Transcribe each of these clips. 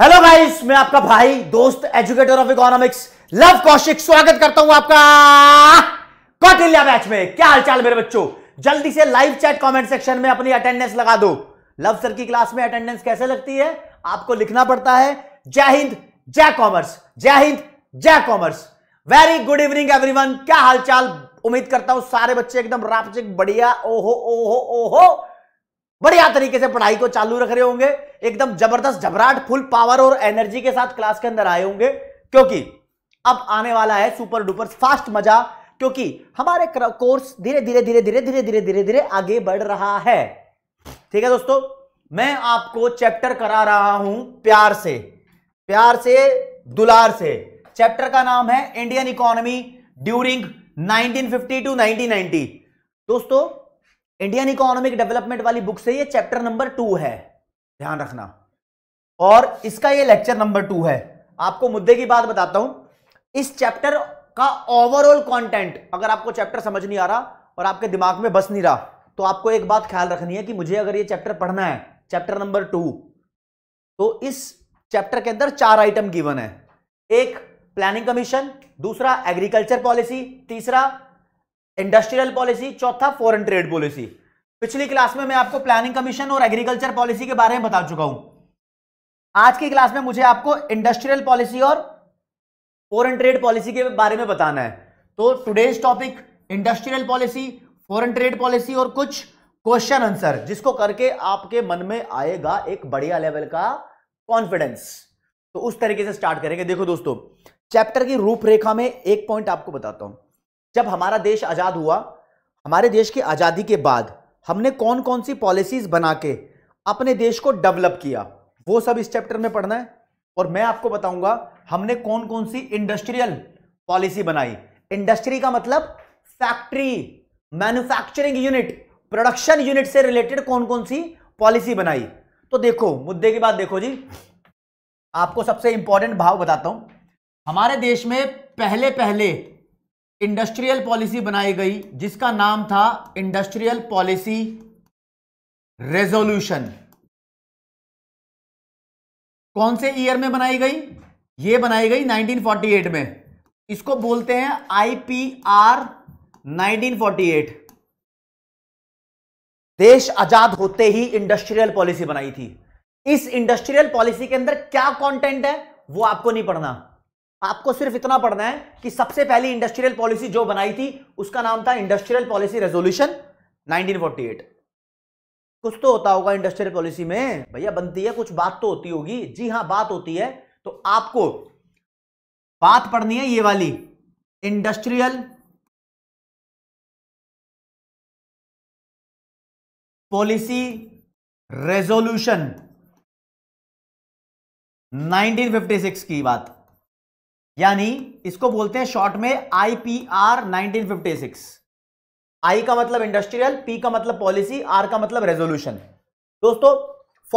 Hello guys मैं आपका भाई दोस्त educator of economics Lav Kaushik स्वागत करता हूं आपका कौटिल्या बैच में क्या हालचाल मेरे बच्चों जल्दी से लाइव चैट कमेंट सेक्शन में अपनी अटेंडेंस लगा दो लव सर की क्लास में अटेंडेंस कैसे लगती है आपको लिखना पड़ता है जय हिंद जय कॉमर्स जय हिंद जय commerce very good evening every क्या हालचाल उम्मीद करता हूं सारे बच्चे एकदम रापचिक बढ़िया ओहो ओहो ओहो बढ़िया तरीके से पढ़ाई को चालू रख रहे होंगे एकदम जबरदस्त जबराट फुल पावर और एनर्जी के साथ क्लास के अंदर आए होंगे क्योंकि अब आने वाला है सुपर डुपर फास्ट मजा क्योंकि हमारे कोर्स धीरे धीरे धीरे धीरे धीरे धीरे धीरे धीरे आगे बढ़ रहा है ठीक है दोस्तों मैं आपको चैप्टर करा रहा हूं प्यार से प्यार से दुलार से चैप्टर का नाम है इंडियन इकोनॉमी ड्यूरिंग 1950 टू 1990 दोस्तों इंडियन इकोनॉमिक डेवलपमेंट वाली बुक से ये चैप्टर नंबर टू है ध्यान रखना और इसका ये लेक्चर नंबर टू है आपको मुद्दे की बात बताता हूं इस चैप्टर का ओवरऑल कंटेंट अगर आपको चैप्टर समझ नहीं आ रहा और आपके दिमाग में बस नहीं रहा तो आपको एक बात ख्याल रखनी है कि मुझे अगर ये चैप्टर पढ़ना है चैप्टर नंबर टू तो इस चैप्टर के अंदर चार आइटम गिवन है एक प्लानिंग कमीशन दूसरा एग्रीकल्चर पॉलिसी तीसरा इंडस्ट्रियल पॉलिसी चौथा फॉरन ट्रेड पॉलिसी पिछली क्लास में मैं आपको प्लानिंग कमीशन और एग्रीकल्चर पॉलिसी के बारे में बता चुका हूं आज की क्लास में मुझे आपको इंडस्ट्रियल पॉलिसी और फॉरन ट्रेड पॉलिसी के बारे में बताना है तो today's topic industrial policy foreign trade policy और कुछ क्वेश्चन आंसर जिसको करके आपके मन में आएगा एक बढ़िया लेवल का कॉन्फिडेंस तो उस तरीके से स्टार्ट करेंगे देखो दोस्तों चैप्टर की रूपरेखा में एक पॉइंट आपको बताता हूं जब हमारा देश आज़ाद हुआ हमारे देश की आज़ादी के बाद हमने कौन कौन सी पॉलिसीज़ बना के अपने देश को डेवलप किया वो सब इस चैप्टर में पढ़ना है और मैं आपको बताऊंगा हमने कौन कौन सी इंडस्ट्रियल पॉलिसी बनाई इंडस्ट्री का मतलब factory manufacturing unit production unit से रिलेटेड कौन कौन सी पॉलिसी बनाई तो देखो मुद्दे की बात देखो जी आपको सबसे इंपॉर्टेंट भाव बताता हूं हमारे देश में पहले पहले इंडस्ट्रियल पॉलिसी बनाई गई जिसका नाम था इंडस्ट्रियल पॉलिसी रेजोल्यूशन कौन से ईयर में बनाई गई ये बनाई गई 1948 में इसको बोलते हैं आईपीआर 1948 देश आजाद होते ही इंडस्ट्रियल पॉलिसी बनाई थी इस इंडस्ट्रियल पॉलिसी के अंदर क्या कंटेंट है वो आपको नहीं पढ़ना आपको सिर्फ इतना पढ़ना है कि सबसे पहली इंडस्ट्रियल पॉलिसी जो बनाई थी उसका नाम था इंडस्ट्रियल पॉलिसी रेजोल्यूशन 1948 कुछ तो होता होगा इंडस्ट्रियल पॉलिसी में भैया बनती है कुछ बात तो होती होगी जी हां बात होती है तो आपको बात पढ़नी है ये वाली इंडस्ट्रियल पॉलिसी रेजोल्यूशन 1956 की बात यानी इसको बोलते हैं शॉर्ट में आईपीआर 1956 आई का मतलब इंडस्ट्रियल पी का मतलब पॉलिसी आर का मतलब रेजोल्यूशन दोस्तों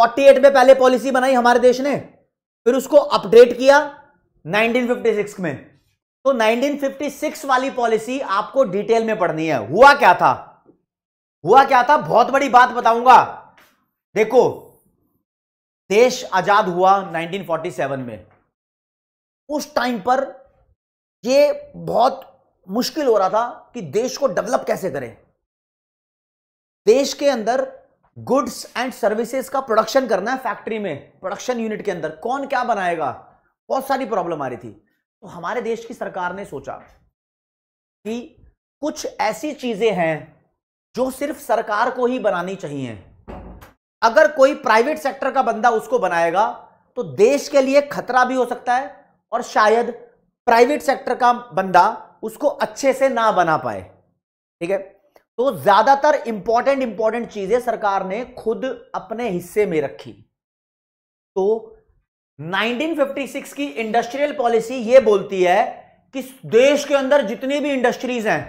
48 में पहले पॉलिसी बनाई हमारे देश ने फिर उसको अपडेट किया 1956 में तो 1956 वाली पॉलिसी आपको डिटेल में पढ़नी है हुआ क्या था हुआ क्या था बहुत बड़ी बात बताऊंगा देखो देश आजाद हुआ 1947 में उस टाइम पर ये बहुत मुश्किल हो रहा था कि देश को डेवलप कैसे करें देश के अंदर गुड्स एंड सर्विसेज का प्रोडक्शन करना है फैक्ट्री में प्रोडक्शन यूनिट के अंदर कौन क्या बनाएगा बहुत सारी प्रॉब्लम आ रही थी तो हमारे देश की सरकार ने सोचा कि कुछ ऐसी चीजें हैं जो सिर्फ सरकार को ही बनानी चाहिए अगर कोई प्राइवेट सेक्टर का बंदा उसको बनाएगा तो देश के लिए खतरा भी हो सकता है और शायद प्राइवेट सेक्टर का बंदा उसको अच्छे से ना बना पाए ठीक है तो ज्यादातर इंपॉर्टेंट इंपॉर्टेंट चीजें सरकार ने खुद अपने हिस्से में रखी तो 1956 की इंडस्ट्रियल पॉलिसी ये बोलती है कि देश के अंदर जितनी भी इंडस्ट्रीज हैं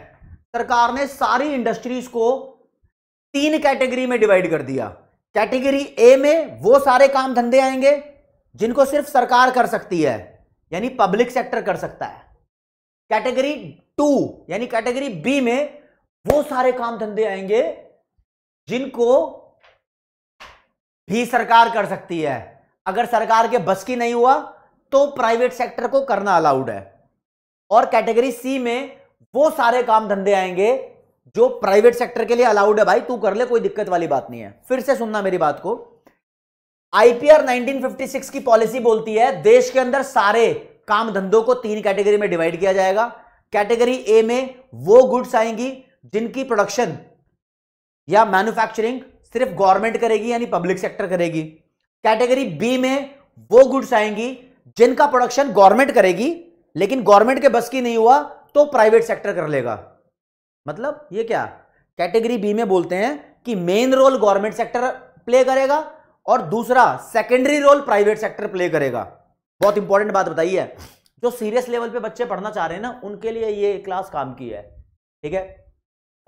सरकार ने सारी इंडस्ट्रीज को तीन कैटेगरी में डिवाइड कर दिया कैटेगरी ए में वो सारे काम धंधे आएंगे जिनको सिर्फ सरकार कर सकती है यानी पब्लिक सेक्टर कर सकता है कैटेगरी टू यानी कैटेगरी बी में वो सारे काम धंधे आएंगे जिनको भी सरकार कर सकती है अगर सरकार के बस की नहीं हुआ तो प्राइवेट सेक्टर को करना अलाउड है और कैटेगरी सी में वो सारे काम धंधे आएंगे जो प्राइवेट सेक्टर के लिए अलाउड है भाई तू कर ले कोई दिक्कत वाली बात नहीं है फिर से सुनना मेरी बात को आईपीआर 1956 की पॉलिसी बोलती है देश के अंदर सारे काम धंधों को तीन कैटेगरी में डिवाइड किया जाएगा कैटेगरी ए में वो गुड्स आएंगी जिनकी प्रोडक्शन या मैन्युफैक्चरिंग सिर्फ गवर्नमेंट करेगी यानी पब्लिक सेक्टर करेगी कैटेगरी बी में वो गुड्स आएंगी जिनका प्रोडक्शन गवर्नमेंट करेगी लेकिन गवर्नमेंट के बस की नहीं हुआ तो प्राइवेट सेक्टर कर लेगा मतलब ये क्या कैटेगरी बी में बोलते हैं कि main role government sector play करेगा और दूसरा secondary role private sector play करेगा बहुत इंपॉर्टेंट बात बताई है जो सीरियस लेवल पे बच्चे पढ़ना चाह रहे हैं ना उनके लिए ये क्लास काम की है ठीक है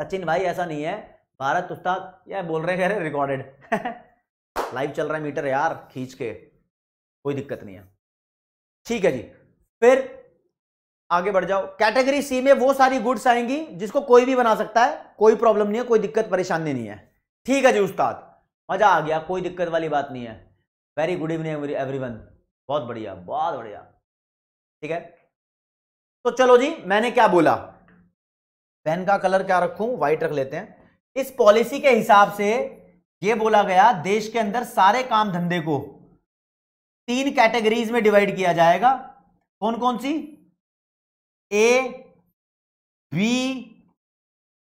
सचिन भाई ऐसा नहीं है भारत उस्ताद यह बोल रहे हैं रिकॉर्डेड लाइव चल रहा है मीटर यार खींच के कोई दिक्कत नहीं है ठीक है जी फिर आगे बढ़ जाओ कैटेगरी सी में वो सारी गुड्स आएंगी जिसको कोई भी बना सकता है कोई प्रॉब्लम नहीं है कोई दिक्कत परेशानी नहीं है ठीक है जी उस्ताद मज़ा आ गया कोई दिक्कत वाली बात नहीं है वेरी गुड इवनिंग एवरी बहुत बढ़िया बहुत बढ़िया ठीक है तो चलो जी मैंने क्या बोला पेन का कलर क्या रखूं व्हाइट रख लेते हैं इस पॉलिसी के हिसाब से यह बोला गया देश के अंदर सारे काम धंधे को तीन कैटेगरीज में डिवाइड किया जाएगा कौन कौन सी ए बी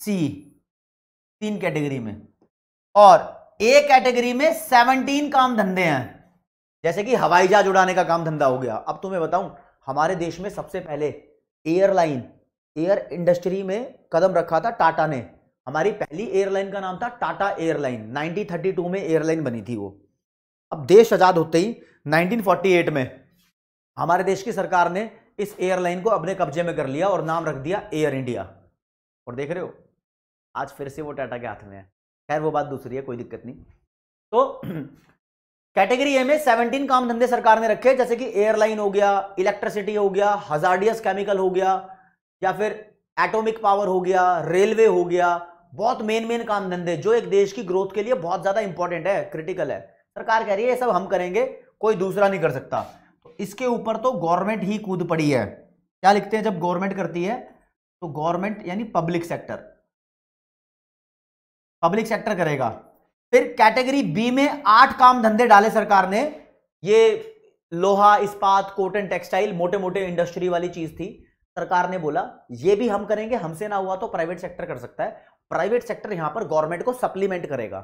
सी तीन कैटेगरी में और ए कैटेगरी में सेवनटीन काम धंधे हैं जैसे कि हवाई जहाज उड़ाने का काम धंधा हो गया अब तुम्हें बताऊं हमारे देश में सबसे पहले एयरलाइन एयर इंडस्ट्री में कदम रखा था टाटा ने हमारी पहली एयरलाइन का नाम था टाटा एयरलाइन 1932 में एयरलाइन बनी थी वो अब देश आज़ाद होते ही 1948 में हमारे देश की सरकार ने इस एयरलाइन को अपने कब्जे में कर लिया और नाम रख दिया एयर इंडिया और देख रहे हो आज फिर से वो टाटा के हाथ में है खैर वो बात दूसरी है कोई दिक्कत नहीं तो कैटेगरी ए में 17 काम धंधे सरकार ने रखे जैसे कि एयरलाइन हो गया इलेक्ट्रिसिटी हो गया हजारडियस केमिकल हो गया या फिर एटॉमिक पावर हो गया रेलवे हो गया बहुत मेन मेन काम धंधे जो एक देश की ग्रोथ के लिए बहुत ज्यादा इंपॉर्टेंट है क्रिटिकल है सरकार कह रही है ये सब हम करेंगे कोई दूसरा नहीं कर सकता तो इसके ऊपर तो गवर्नमेंट ही कूद पड़ी है क्या लिखते हैं जब गवर्नमेंट करती है तो गवर्नमेंट यानी पब्लिक सेक्टर पब्लिक सेक्टर करेगा फिर कैटेगरी बी में आठ काम धंधे डाले सरकार ने ये लोहा इस्पात कॉटन टेक्सटाइल मोटे मोटे इंडस्ट्री वाली चीज थी सरकार ने बोला ये भी हम करेंगे हमसे ना हुआ तो प्राइवेट सेक्टर कर सकता है प्राइवेट सेक्टर यहां पर गवर्नमेंट को सप्लीमेंट करेगा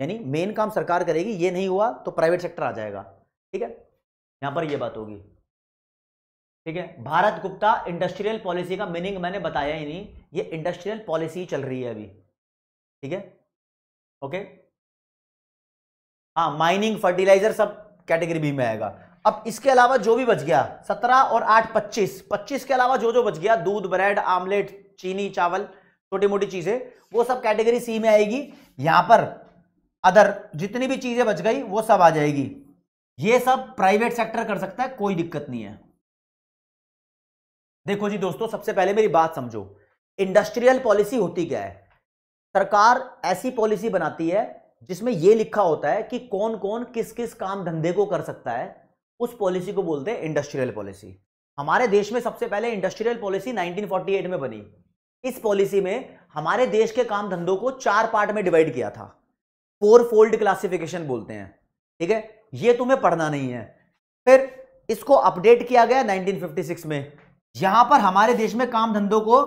यानी मेन काम सरकार करेगी ये नहीं हुआ तो प्राइवेट सेक्टर आ जाएगा ठीक है यहां पर यह बात होगी ठीक है भारत गुप्ता इंडस्ट्रियल पॉलिसी का मीनिंग मैंने बताया ही नहीं ये इंडस्ट्रियल पॉलिसी चल रही है अभी ठीक है ओके हाँ माइनिंग फर्टिलाइजर सब कैटेगरी बी में आएगा अब इसके अलावा जो भी बच गया सत्रह और आठ पच्चीस पच्चीस के अलावा जो जो बच गया दूध ब्रेड आमलेट चीनी चावल छोटी मोटी चीजें वो सब कैटेगरी सी में आएगी यहां पर अदर जितनी भी चीजें बच गई वो सब आ जाएगी ये सब प्राइवेट सेक्टर कर सकता है कोई दिक्कत नहीं है देखो जी दोस्तों सबसे पहले मेरी बात समझो इंडस्ट्रियल पॉलिसी होती क्या है सरकार ऐसी पॉलिसी बनाती है जिसमें यह लिखा होता है कि कौन कौन किस किस काम धंधे को कर सकता है उस पॉलिसी को बोलते हैं इंडस्ट्रियल पॉलिसी हमारे देश में सबसे पहले इंडस्ट्रियल पॉलिसी 1948 में बनी इस पॉलिसी में हमारे देश के काम धंधों को चार पार्ट में डिवाइड किया था फोर फोल्ड क्लासिफिकेशन बोलते हैं ठीक है ये तुम्हें पढ़ना नहीं है फिर इसको अपडेट किया गया 1956 में यहां पर हमारे देश में काम धंधों को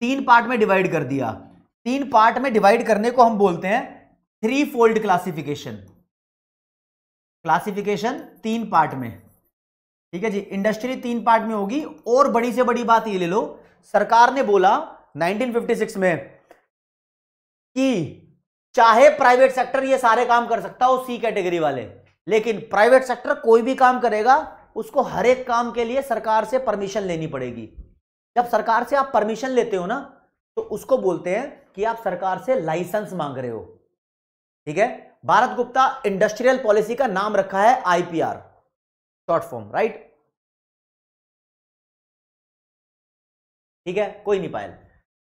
तीन पार्ट में डिवाइड कर दिया तीन पार्ट में डिवाइड करने को हम बोलते हैं थ्री फोल्ड क्लासिफिकेशन क्लासिफिकेशन तीन पार्ट में ठीक है जी इंडस्ट्री तीन पार्ट में होगी और बड़ी से बड़ी बात ये ले लो सरकार ने बोला 1956 में कि चाहे प्राइवेट सेक्टर ये सारे काम कर सकता हो सी कैटेगरी वाले लेकिन प्राइवेट सेक्टर कोई भी काम करेगा उसको हर एक काम के लिए सरकार से परमिशन लेनी पड़ेगी जब सरकार से आप परमिशन लेते हो ना तो उसको बोलते हैं कि आप सरकार से लाइसेंस मांग रहे हो ठीक है भारत गुप्ता इंडस्ट्रियल पॉलिसी का नाम रखा है आईपीआर शॉर्ट फॉर्म राइट ठीक है कोई नहीं पायल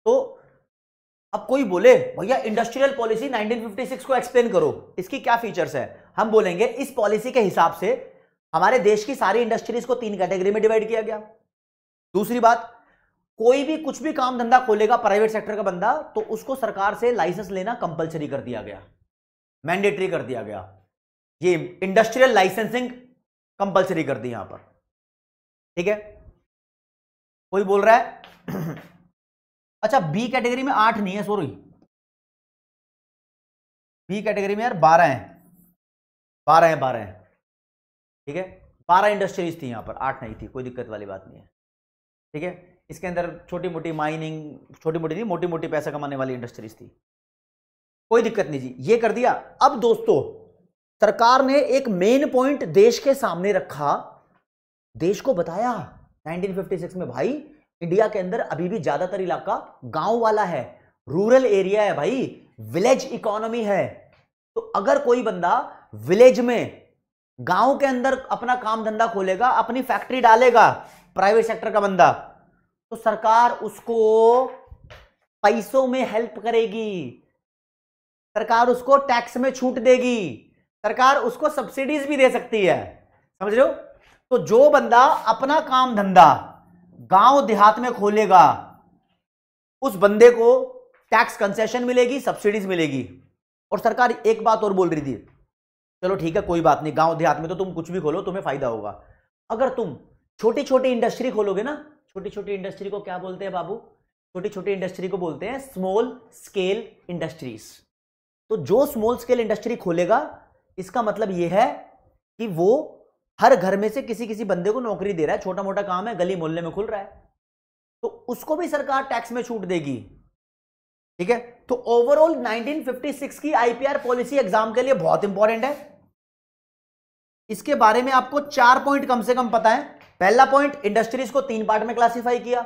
तो अब कोई बोले भैया इंडस्ट्रियल पॉलिसी 1956 को एक्सप्लेन करो इसकी क्या फीचर्स है हम बोलेंगे इस पॉलिसी के हिसाब से हमारे देश की सारी इंडस्ट्रीज को तीन कैटेगरी में डिवाइड किया गया दूसरी बात कोई भी कुछ भी काम धंधा खोलेगा प्राइवेट सेक्टर का बंदा तो उसको सरकार से लाइसेंस लेना कंपलसरी कर दिया गया मैंडेटरी कर दिया गया ये इंडस्ट्रियल लाइसेंसिंग कंपलसरी कर दी यहां पर ठीक है कोई बोल रहा है अच्छा बी कैटेगरी में आठ नहीं है सॉरी बी कैटेगरी में यार बारह हैं बारह हैं बारह हैं ठीक है बारह इंडस्ट्रीज थी यहां पर आठ नहीं थी कोई दिक्कत वाली बात नहीं है ठीक है इसके अंदर छोटी मोटी माइनिंग छोटी मोटी नहीं मोटी मोटी पैसा कमाने वाली इंडस्ट्रीज थी कोई दिक्कत नहीं जी ये कर दिया अब दोस्तों सरकार ने एक मेन पॉइंट देश के सामने रखा देश को बताया 1956 में भाई इंडिया के अंदर अभी भी ज्यादातर इलाका गांव वाला है रूरल एरिया है भाई विलेज इकोनॉमी है तो अगर कोई बंदा विलेज में गांव के अंदर अपना काम धंधा खोलेगा अपनी फैक्ट्री डालेगा प्राइवेट सेक्टर का बंदा तो सरकार उसको पैसों में हेल्प करेगी सरकार उसको टैक्स में छूट देगी सरकार उसको सब्सिडीज भी दे सकती है समझ लो तो जो बंदा अपना काम धंधा गांव देहात में खोलेगा उस बंदे को टैक्स कंसेशन मिलेगी सब्सिडीज मिलेगी और सरकार एक बात और बोल रही थी चलो ठीक है कोई बात नहीं गांव देहात में तो तुम कुछ भी खोलो तुम्हें फायदा होगा अगर तुम छोटी छोटी इंडस्ट्री खोलोगे ना छोटी छोटी इंडस्ट्री को क्या बोलते हैं बाबू छोटी छोटी इंडस्ट्री को बोलते हैं स्मॉल स्केल इंडस्ट्रीज तो जो स्मॉल स्केल इंडस्ट्री खोलेगा इसका मतलब यह है कि वो हर घर में से किसी किसी बंदे को नौकरी दे रहा है छोटा मोटा काम है गली मोहल्ले में खुल रहा है तो उसको भी सरकार टैक्स में छूट देगी ठीक है तो ओवरऑल 1956 की आईपीआर पॉलिसी एग्जाम के लिए बहुत इंपॉर्टेंट है इसके बारे में आपको चार पॉइंट कम से कम पता है पहला पॉइंट इंडस्ट्रीज को तीन पार्ट में क्लासिफाई किया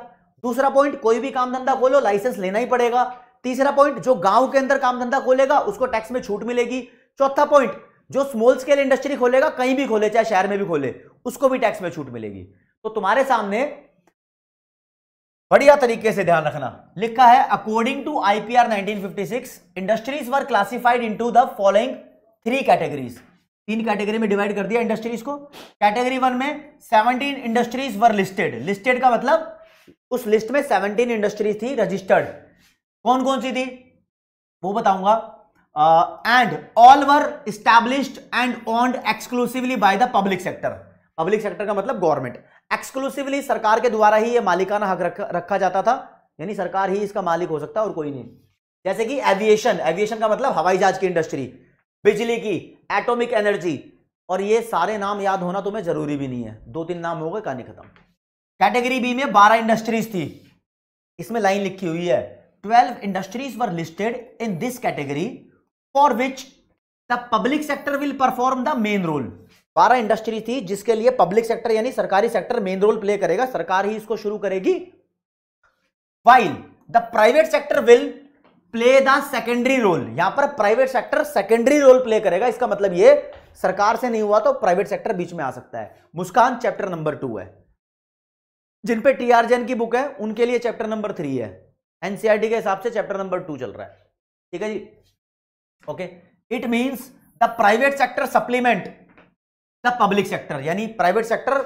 दूसरा पॉइंट कोई भी काम धंधा खोलो लाइसेंस लेना ही पड़ेगा तीसरा पॉइंट जो गांव के अंदर काम धंधा खोलेगा उसको टैक्स में छूट मिलेगी चौथा पॉइंट जो स्मॉल स्केल इंडस्ट्री खोलेगा कहीं भी खोले चाहे शहर में भी खोले उसको भी टैक्स में छूट मिलेगी तो तुम्हारे सामने बढ़िया तरीके से ध्यान रखना लिखा है according to IPR 1956 industries were classified into the following three categories तीन कैटेगरी में डिवाइड कर दिया इंडस्ट्रीज को कैटेगरी वन में seventeen industries were listed listed का मतलब उस लिस्ट में सेवनटीन इंडस्ट्रीज थी रजिस्टर्ड कौन कौन सी थी वो बताऊंगा and all were established and owned exclusively by the public sector public sector का मतलब गवर्नमेंट एक्सक्लूसिवली सरकार के द्वारा ही ये मालिकाना हक रख, रखा जाता था यानी सरकार ही इसका मालिक हो सकता और कोई नहीं जैसे कि एविएशन एविएशन का मतलब हवाई जहाज की इंडस्ट्री बिजली की एटॉमिक एनर्जी और ये सारे नाम याद होना तुम्हें जरूरी भी नहीं है दो तीन नाम हो गए कहानी खत्म कैटेगरी बी में बारह इंडस्ट्रीज थी इसमें लाइन लिखी हुई है twelve industries were listed in this category for which the public sector will perform the main role बारह इंडस्ट्री थी जिसके लिए पब्लिक सेक्टर यानी सरकारी सेक्टर मेन रोल प्ले करेगा सरकार ही इसको शुरू करेगी while the private sector will play the secondary role यहां पर private sector secondary role play करेगा इसका मतलब ये सरकार से नहीं हुआ तो प्राइवेट सेक्टर बीच में आ सकता है मुस्कान चैप्टर नंबर टू है जिन पे टी आर जैन की बुक है उनके लिए चैप्टर नंबर थ्री है एनसीआरटी e के हिसाब से चैप्टर नंबर टू चल रहा है ठीक है जी okay it means the private sector supplement the public sector यानी प्राइवेट सेक्टर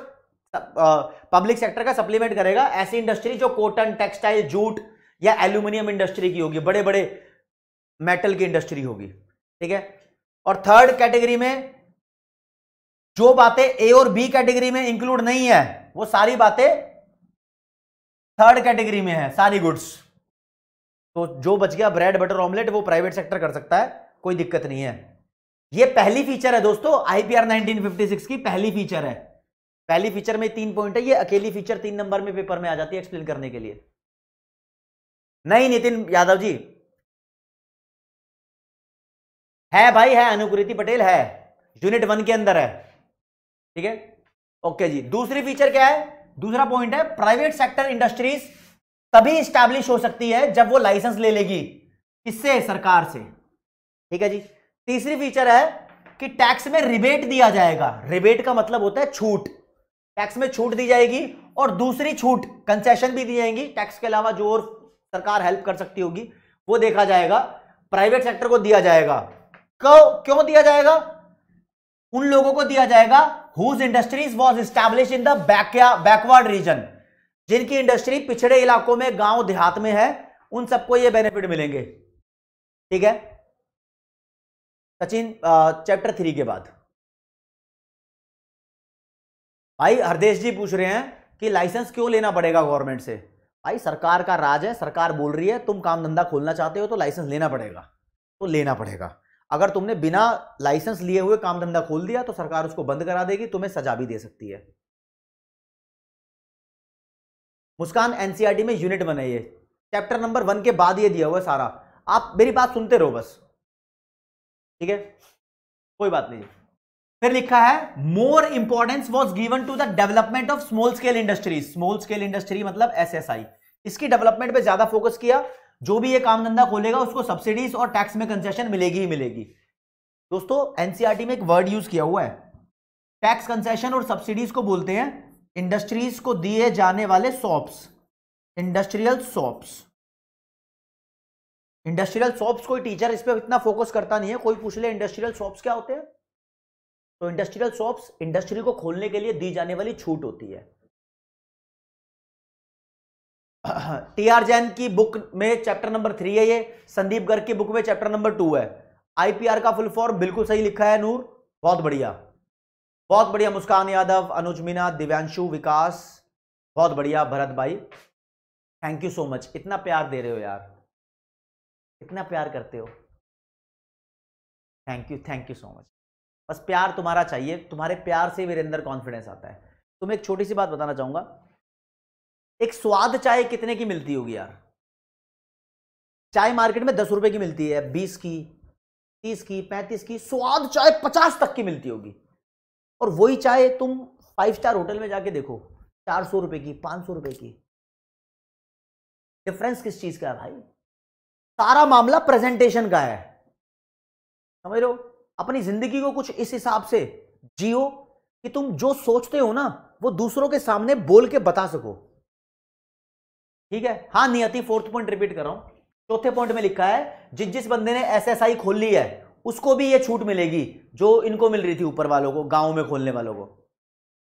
पब्लिक सेक्टर का सप्लीमेंट करेगा ऐसी इंडस्ट्री जो कॉटन टेक्सटाइल जूट या एल्यूमिनियम इंडस्ट्री की होगी बड़े बड़े मेटल की इंडस्ट्री होगी ठीक है और थर्ड कैटेगरी में जो बातें ए और बी कैटेगरी में इंक्लूड नहीं है वो सारी बातें थर्ड कैटेगरी में है सारी गुड्स तो जो बच गया ब्रेड बटर ऑमलेट वो प्राइवेट सेक्टर कर सकता है कोई दिक्कत नहीं है ये पहली फीचर है दोस्तों आईपीआर 1956 की पहली फीचर है पहली फीचर में तीन पॉइंट है ये अकेली फीचर तीन नंबर में पेपर में आ जाती है एक्सप्लेन करने के लिए नहीं नितिन यादव जी है भाई है अनुकृति पटेल है यूनिट वन के अंदर है ठीक है ओके जी दूसरी फीचर क्या है दूसरा पॉइंट है प्राइवेट सेक्टर इंडस्ट्रीज तभी स्टैब्लिश हो सकती है जब वो लाइसेंस ले लेगी किससे सरकार से ठीक है जी तीसरी फीचर है कि टैक्स में रिबेट दिया जाएगा रिबेट का मतलब होता है छूट टैक्स में छूट दी जाएगी और दूसरी छूट कंसेशन भी दी जाएगी टैक्स के अलावा जो और सरकार हेल्प कर सकती होगी वो देखा जाएगा प्राइवेट सेक्टर को दिया जाएगा क्यों दिया जाएगा उन लोगों को दिया जाएगा whose industries was establish in the backward region जिनकी इंडस्ट्री पिछड़े इलाकों में गांव देहात में है उन सबको ये बेनिफिट मिलेंगे ठीक है सचिन चैप्टर थ्री के बाद भाई हरदेश जी पूछ रहे हैं कि लाइसेंस क्यों लेना पड़ेगा गवर्नमेंट से भाई सरकार का राज है सरकार बोल रही है तुम काम धंधा खोलना चाहते हो तो लाइसेंस लेना पड़ेगा तो लेना पड़ेगा अगर तुमने बिना लाइसेंस लिए हुए काम धंधा खोल दिया तो सरकार उसको बंद करा देगी तुम्हें सजा भी दे सकती है मुस्कान एनसीआरटी e में यूनिट बने ये चैप्टर नंबर वन के बाद ये दिया हुआ है सारा आप मेरी बात सुनते रहो बस ठीक है कोई बात नहीं फिर लिखा है more importance was given to the development of small scale industries small scale industry मतलब एसएसआई इसकी डेवलपमेंट पे ज्यादा फोकस किया जो भी ये काम धंधा खोलेगा उसको सब्सिडीज और टैक्स में कंसेशन मिलेगी ही मिलेगी दोस्तों एनसीआरटी e में एक वर्ड यूज किया हुआ है टैक्स कंसेशन और सब्सिडीज को बोलते हैं इंडस्ट्रीज को दिए जाने वाले sops industrial sops industrial sops कोई टीचर इस पर इतना फोकस करता नहीं है कोई पूछ ले इंडस्ट्रियल सॉप्स क्या होते हैं तो इंडस्ट्रियल शॉप्स इंडस्ट्री को खोलने के लिए दी जाने वाली छूट होती है टी आर जैन की बुक में चैप्टर नंबर थ्री है ये संदीप गर्ग की बुक में चैप्टर नंबर टू है आईपीआर का फुल फॉर्म बिल्कुल सही लिखा है नूर बहुत बढ़िया बहुत बढ़िया मुस्कान यादव अनुज मीना दिव्यांशु विकास बहुत बढ़िया भरत भाई थैंक यू सो मच इतना प्यार दे रहे हो यार इतना प्यार करते हो thank you thank you so much बस प्यार तुम्हारा चाहिए तुम्हारे प्यार से मेरे अंदर कॉन्फिडेंस आता है तो मैं एक छोटी सी बात बताना चाहूंगा एक स्वाद चाय कितने की मिलती होगी यार चाय मार्केट में दस रुपए की मिलती है बीस की तीस की पैंतीस की स्वाद चाय पचास तक की मिलती होगी और वही चाय तुम फाइव स्टार होटल में जाके देखो चार सौ रुपए की पांच सौ रुपए की डिफरेंस किस चीज का है भाई सारा मामला प्रेजेंटेशन का है समझ रहे हो अपनी जिंदगी को कुछ इस हिसाब से जियो कि तुम जो सोचते हो ना वो दूसरों के सामने बोल के बता सको ठीक है हाँ नियति फोर्थ पॉइंट रिपीट कर रहा हूं चौथे पॉइंट में लिखा है जिस जिस बंदे ने एसएसआई खोल ली है उसको भी ये छूट मिलेगी जो इनको मिल रही थी ऊपर वालों को गांव में खोलने वालों को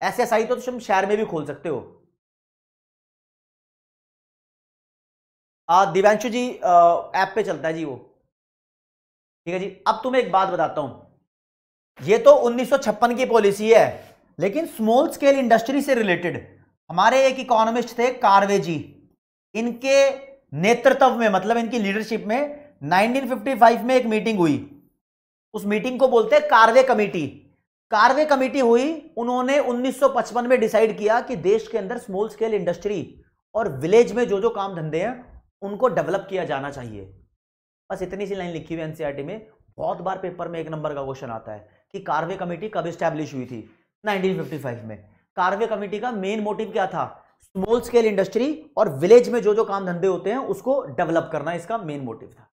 एसएसआई तो तुम शहर में भी खोल सकते हो दिव्यांशु जी ऐप पे चलता है जी वो ठीक है जी अब तुम्हें एक बात बताता हूं ये तो 1956 की पॉलिसी है लेकिन स्मॉल स्केल इंडस्ट्री से रिलेटेड हमारे एक इकोनॉमिस्ट थे कार्वे जी इनके नेतृत्व में मतलब इनकी लीडरशिप में 1955 में एक मीटिंग हुई उस मीटिंग को बोलते हैं कार्वे कमेटी कार्वे कमेटी हुई उन्होंने 1955 में डिसाइड किया कि देश के अंदर स्मॉल स्केल इंडस्ट्री और विलेज में जो जो काम धंधे हैं उनको डेवलप किया जाना चाहिए बस इतनी सी लाइन लिखी हुई एनसीईआरटी e में बहुत बार पेपर में एक नंबर का क्वेश्चन आता है कि कार्वे कमेटी कब स्टैब्लिश हुई थी 1955 में कार्वे कमेटी का मेन मोटिव क्या था स्मॉल स्केल इंडस्ट्री और विलेज में जो जो काम धंधे होते हैं उसको डेवलप करना इसका मेन मोटिव था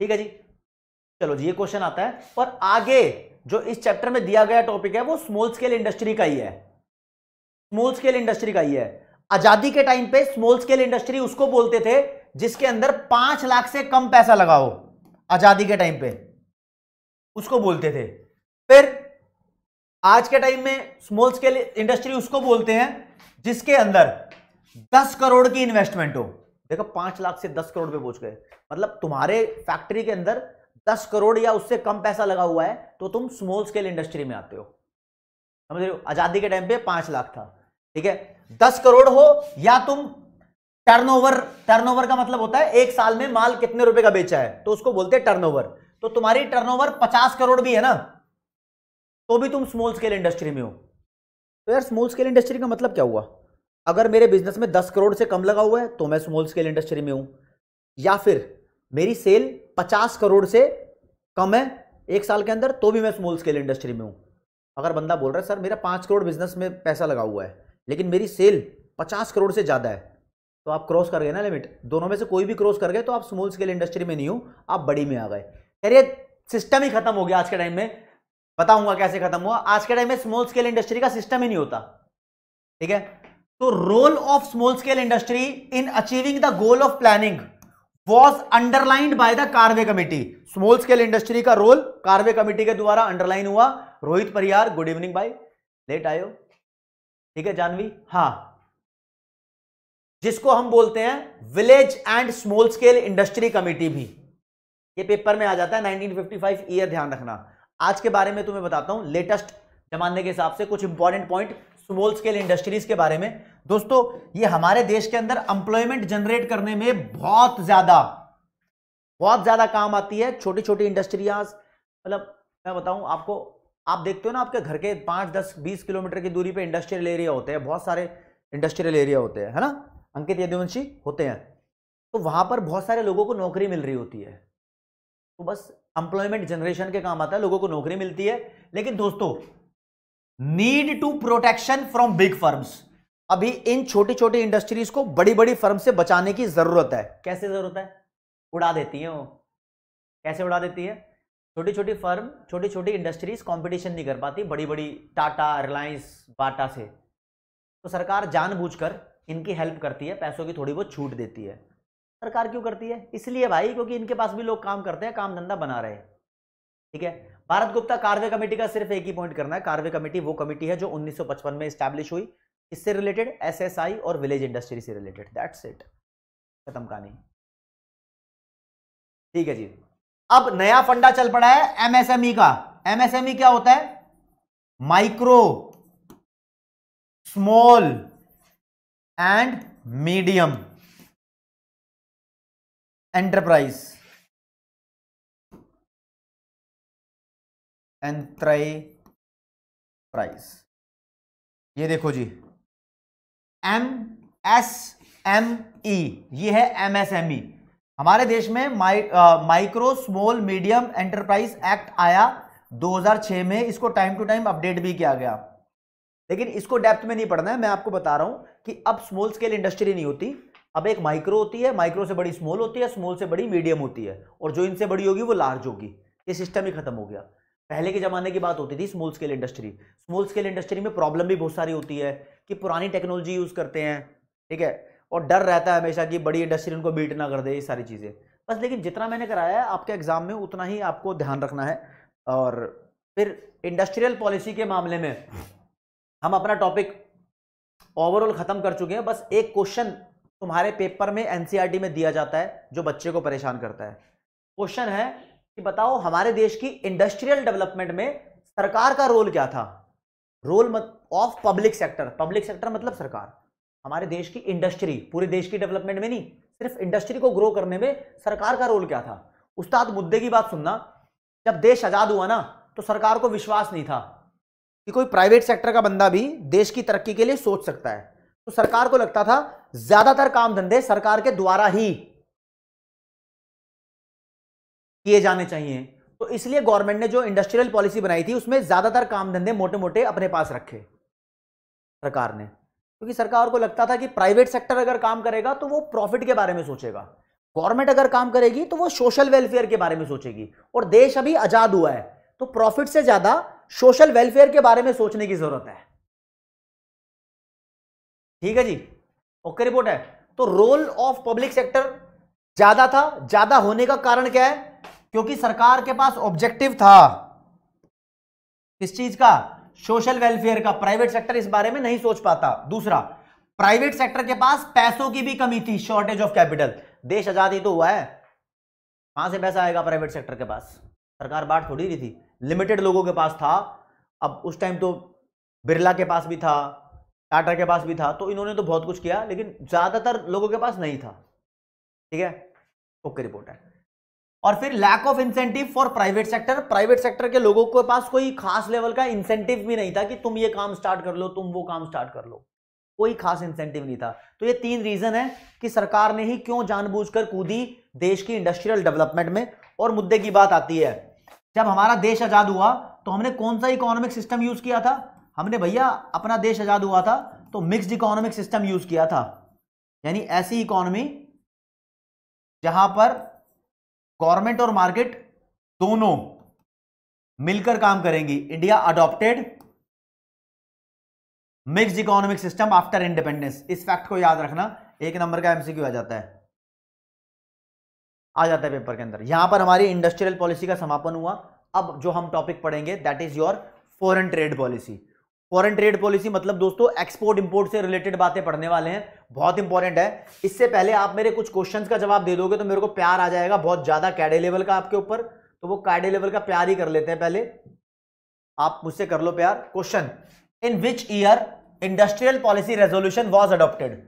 ठीक है जी चलो जी ये क्वेश्चन आता है और आगे जो इस चैप्टर में दिया गया टॉपिक है वो स्मॉल स्केल इंडस्ट्री का ही है स्मॉल स्केल इंडस्ट्री का ही है आजादी के टाइम पे स्मॉल स्केल इंडस्ट्री उसको बोलते थे जिसके अंदर पांच लाख से कम पैसा लगाओ आजादी के टाइम पे उसको बोलते थे फिर आज के टाइम में स्मॉल स्केल इंडस्ट्री उसको बोलते हैं जिसके अंदर दस करोड़ की इन्वेस्टमेंट हो देखो पांच लाख से दस करोड़ पे पहुंच गए मतलब तुम्हारे फैक्ट्री के अंदर दस करोड़ या उससे कम पैसा लगा हुआ है तो तुम स्मॉल स्केल इंडस्ट्री में आते हो समझ रहे हो आजादी के टाइम पे पांच लाख था ठीक है दस करोड़ हो या तुम टर्नओवर टर्नओवर का मतलब होता है एक साल में माल कितने रुपए का बेचा है तो उसको बोलते हैं टर्नओवर तो तुम्हारी टर्नओवर 50 करोड़ भी है ना तो भी तुम स्मॉल स्केल इंडस्ट्री में हो तो यार स्मॉल स्केल इंडस्ट्री का मतलब क्या हुआ अगर मेरे बिजनेस में दस करोड़ से कम लगा हुआ है तो मैं स्मॉल स्केल इंडस्ट्री में हूं या फिर मेरी सेल पचास करोड़ से कम है एक साल के अंदर तो भी मैं स्मॉल स्केल इंडस्ट्री में हूं अगर बंदा बोल रहा है सर मेरा पांच करोड़ बिजनेस में पैसा लगा हुआ है लेकिन मेरी सेल पचास करोड़ से ज़्यादा है तो आप क्रॉस कर गए ना लिमिट दोनों में से कोई भी क्रॉस कर गए तो आप स्मॉल स्केल इंडस्ट्री में नहीं हो आप बड़ी में आ गए खैर ये सिस्टम ही खत्म हो गया आज के टाइम में बताऊंगा कैसे खत्म हुआ आज के टाइम में स्मॉल स्केल इंडस्ट्री का सिस्टम ही नहीं होता ठीक है तो role of small scale industry in achieving the goal of planning was underlined by the Karve committee small scale industry का रोल कार्वे कमेटी के द्वारा अंडरलाइन हुआ रोहित परियार गुड इवनिंग भाई लेट आयो ठीक है जानवी हाँ जिसको हम बोलते हैं village and small scale industry committee भी ये पेपर में आ जाता है 1955 ईयर ध्यान रखना आज के बारे में तुम्हें बताता हूं लेटेस्ट जमाने के हिसाब से कुछ important point small scale industries के बारे में दोस्तों ये हमारे देश के अंदर एम्प्लॉयमेंट जनरेट करने में बहुत ज्यादा बहुत ज्यादा काम आती है छोटी छोटी इंडस्ट्रियाज मतलब मैं बताऊं आपको आप देखते हो ना आपके घर के पांच दस बीस किलोमीटर की दूरी पर इंडस्ट्रियल एरिया होते हैं बहुत सारे इंडस्ट्रियल एरिया होते हैं है ना अंकित यदुवंशी होते हैं तो वहाँ पर बहुत सारे लोगों को नौकरी मिल रही होती है तो बस एम्प्लॉयमेंट जनरेशन के काम आता है लोगों को नौकरी मिलती है लेकिन दोस्तों need to protection from big firms अभी इन छोटी छोटी इंडस्ट्रीज को बड़ी बड़ी फर्म से बचाने की जरूरत है कैसे जरूरत है उड़ा देती है वो कैसे उड़ा देती है छोटी छोटी फर्म छोटी छोटी इंडस्ट्रीज कंपटीशन नहीं कर पाती बड़ी बड़ी टाटा रिलायंस बाटा से तो सरकार जानबूझकर इनकी हेल्प करती है पैसों की थोड़ी बहुत छूट देती है सरकार क्यों करती है इसलिए भाई क्योंकि इनके पास भी लोग काम करते हैं काम धंधा बना रहे हैं ठीक है भारत गुप्ता कार्वे कमेटी का सिर्फ एक ही पॉइंट करना है कार्वे कमेटी वो कमेटी है जो 1955 में स्टैब्लिश हुई इससे रिलेटेड एसएसआई और विलेज इंडस्ट्री से रिलेटेड दैट्स इट खत्म कहानी ठीक है जी अब नया फंडा चल पड़ा है एमएसएमई e का एमएसएमई e क्या होता है micro small and medium enterprise enterprise ये देखो जी एम एस एम ई ये है एम एस एम ई हमारे देश में micro small medium enterprise act आया 2006 में इसको टाइम टू टाइम अपडेट भी किया गया लेकिन इसको डेप्थ में नहीं पढ़ना है मैं आपको बता रहा हूं कि अब स्मॉल स्केल इंडस्ट्री नहीं होती अब एक माइक्रो होती है माइक्रो से बड़ी स्मॉल होती है स्मॉल से बड़ी मीडियम होती है और जो इनसे बड़ी होगी वो लार्ज होगी ये सिस्टम ही खत्म हो गया पहले के ज़माने की बात होती थी small scale industry small scale industry में प्रॉब्लम भी बहुत सारी होती है कि पुरानी टेक्नोलॉजी यूज़ करते हैं ठीक है और डर रहता है हमेशा कि बड़ी इंडस्ट्री उनको बीट ना कर दे ये सारी चीज़ें बस लेकिन जितना मैंने कराया है आपके एग्ज़ाम में उतना ही आपको ध्यान रखना है और फिर इंडस्ट्रियल पॉलिसी के मामले में हम अपना टॉपिक ओवरऑल खत्म कर चुके हैं बस एक क्वेश्चन तुम्हारे पेपर में एनसीईआरटी e में दिया जाता है जो बच्चे को परेशान करता है क्वेश्चन है कि बताओ हमारे देश की इंडस्ट्रियल डेवलपमेंट में सरकार का रोल क्या था role of public sector public sector मतलब सरकार हमारे देश की इंडस्ट्री पूरे देश की डेवलपमेंट में नहीं सिर्फ इंडस्ट्री को ग्रो करने में सरकार का रोल क्या था उस्ताद मुद्दे की बात सुनना जब देश आजाद हुआ ना तो सरकार को विश्वास नहीं था कि कोई प्राइवेट सेक्टर का बंदा भी देश की तरक्की के लिए सोच सकता है तो सरकार को लगता था ज्यादातर काम धंधे सरकार के द्वारा ही किए जाने चाहिए तो इसलिए गवर्नमेंट ने जो इंडस्ट्रियल पॉलिसी बनाई थी उसमें ज्यादातर काम धंधे मोटे मोटे अपने पास रखे सरकार ने क्योंकि तो सरकार को लगता था कि प्राइवेट सेक्टर अगर काम करेगा तो वो प्रॉफिट के बारे में सोचेगा गवर्नमेंट अगर काम करेगी तो वो सोशल वेलफेयर के बारे में सोचेगी और देश अभी आजाद हुआ है तो प्रॉफिट से ज्यादा सोशल वेलफेयर के बारे में सोचने की जरूरत है ठीक है जी ओके रिपोर्ट है तो रोल ऑफ पब्लिक सेक्टर ज्यादा था ज्यादा होने का कारण क्या है क्योंकि सरकार के पास ऑब्जेक्टिव था किस चीज का सोशल वेलफेयर का प्राइवेट सेक्टर इस बारे में नहीं सोच पाता दूसरा प्राइवेट सेक्टर के पास पैसों की भी कमी थी शॉर्टेज ऑफ कैपिटल देश आजादी तो हुआ है कहां से पैसा आएगा प्राइवेट सेक्टर के पास सरकार बांट थोड़ी रही थी लिमिटेड लोगों के पास था अब उस टाइम तो बिरला के पास भी था टाटा के पास भी था तो इन्होंने तो बहुत कुछ किया लेकिन ज़्यादातर लोगों के पास नहीं था ठीक है ओके रिपोर्ट है और फिर lack of incentive for private sector private sector के लोगों के पास कोई खास लेवल का इंसेंटिव भी नहीं था कि तुम ये काम स्टार्ट कर लो तुम वो काम स्टार्ट कर लो कोई खास इंसेंटिव नहीं था तो ये तीन रीजन है कि सरकार ने ही क्यों जानबूझकर कूदी देश की इंडस्ट्रियल डेवलपमेंट में और मुद्दे की बात आती है जब हमारा देश आज़ाद हुआ तो हमने कौन सा इकोनॉमिक सिस्टम यूज़ किया था हमने भैया अपना देश आज़ाद हुआ था तो मिक्स्ड इकोनॉमिक सिस्टम यूज़ किया था यानी ऐसी इकोनॉमी जहां पर गवर्नमेंट और मार्केट दोनों मिलकर काम करेंगी India adopted mixed economic system after independence इस फैक्ट को याद रखना एक नंबर का एमसीक्यू आ जाता है आ जाता है पेपर के अंदर यहां पर हमारी इंडस्ट्रियल पॉलिसी का समापन हुआ अब जो हम टॉपिक पढ़ेंगे that is your foreign trade policy foreign trade policy मतलब दोस्तों एक्सपोर्ट इंपोर्ट से रिलेटेड बातें पढ़ने वाले हैं बहुत इंपॉर्टेंट है इससे पहले आप मेरे कुछ क्वेश्चन का जवाब दे दोगे तो मेरे को प्यार आ जाएगा बहुत ज्यादा कैडे लेवल का आपके ऊपर तो वो कैडे लेवल का प्यार ही कर लेते हैं पहले आप मुझसे कर लो प्यार question in which year industrial policy resolution was adopted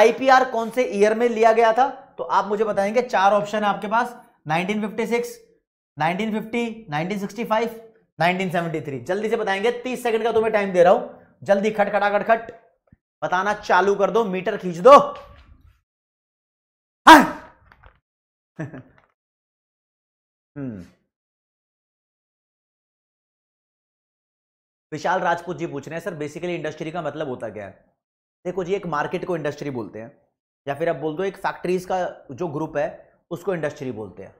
IPR कौन से ईयर में लिया गया था तो आप मुझे बताएंगे चार ऑप्शन है आपके पास 1956, 1950, 1965, 1973 जल्दी से बताएंगे 30 सेकंड का तुम्हें तो टाइम दे रहा हूं जल्दी खटखटा खटखट बताना चालू कर दो मीटर खींच दो हाँ। हम्म। विशाल राजपूत जी पूछ रहे हैं सर बेसिकली इंडस्ट्री का मतलब होता क्या है देखो जी एक मार्केट को इंडस्ट्री बोलते हैं या फिर आप बोल दो एक फैक्ट्रीज का जो ग्रुप है उसको इंडस्ट्री बोलते हैं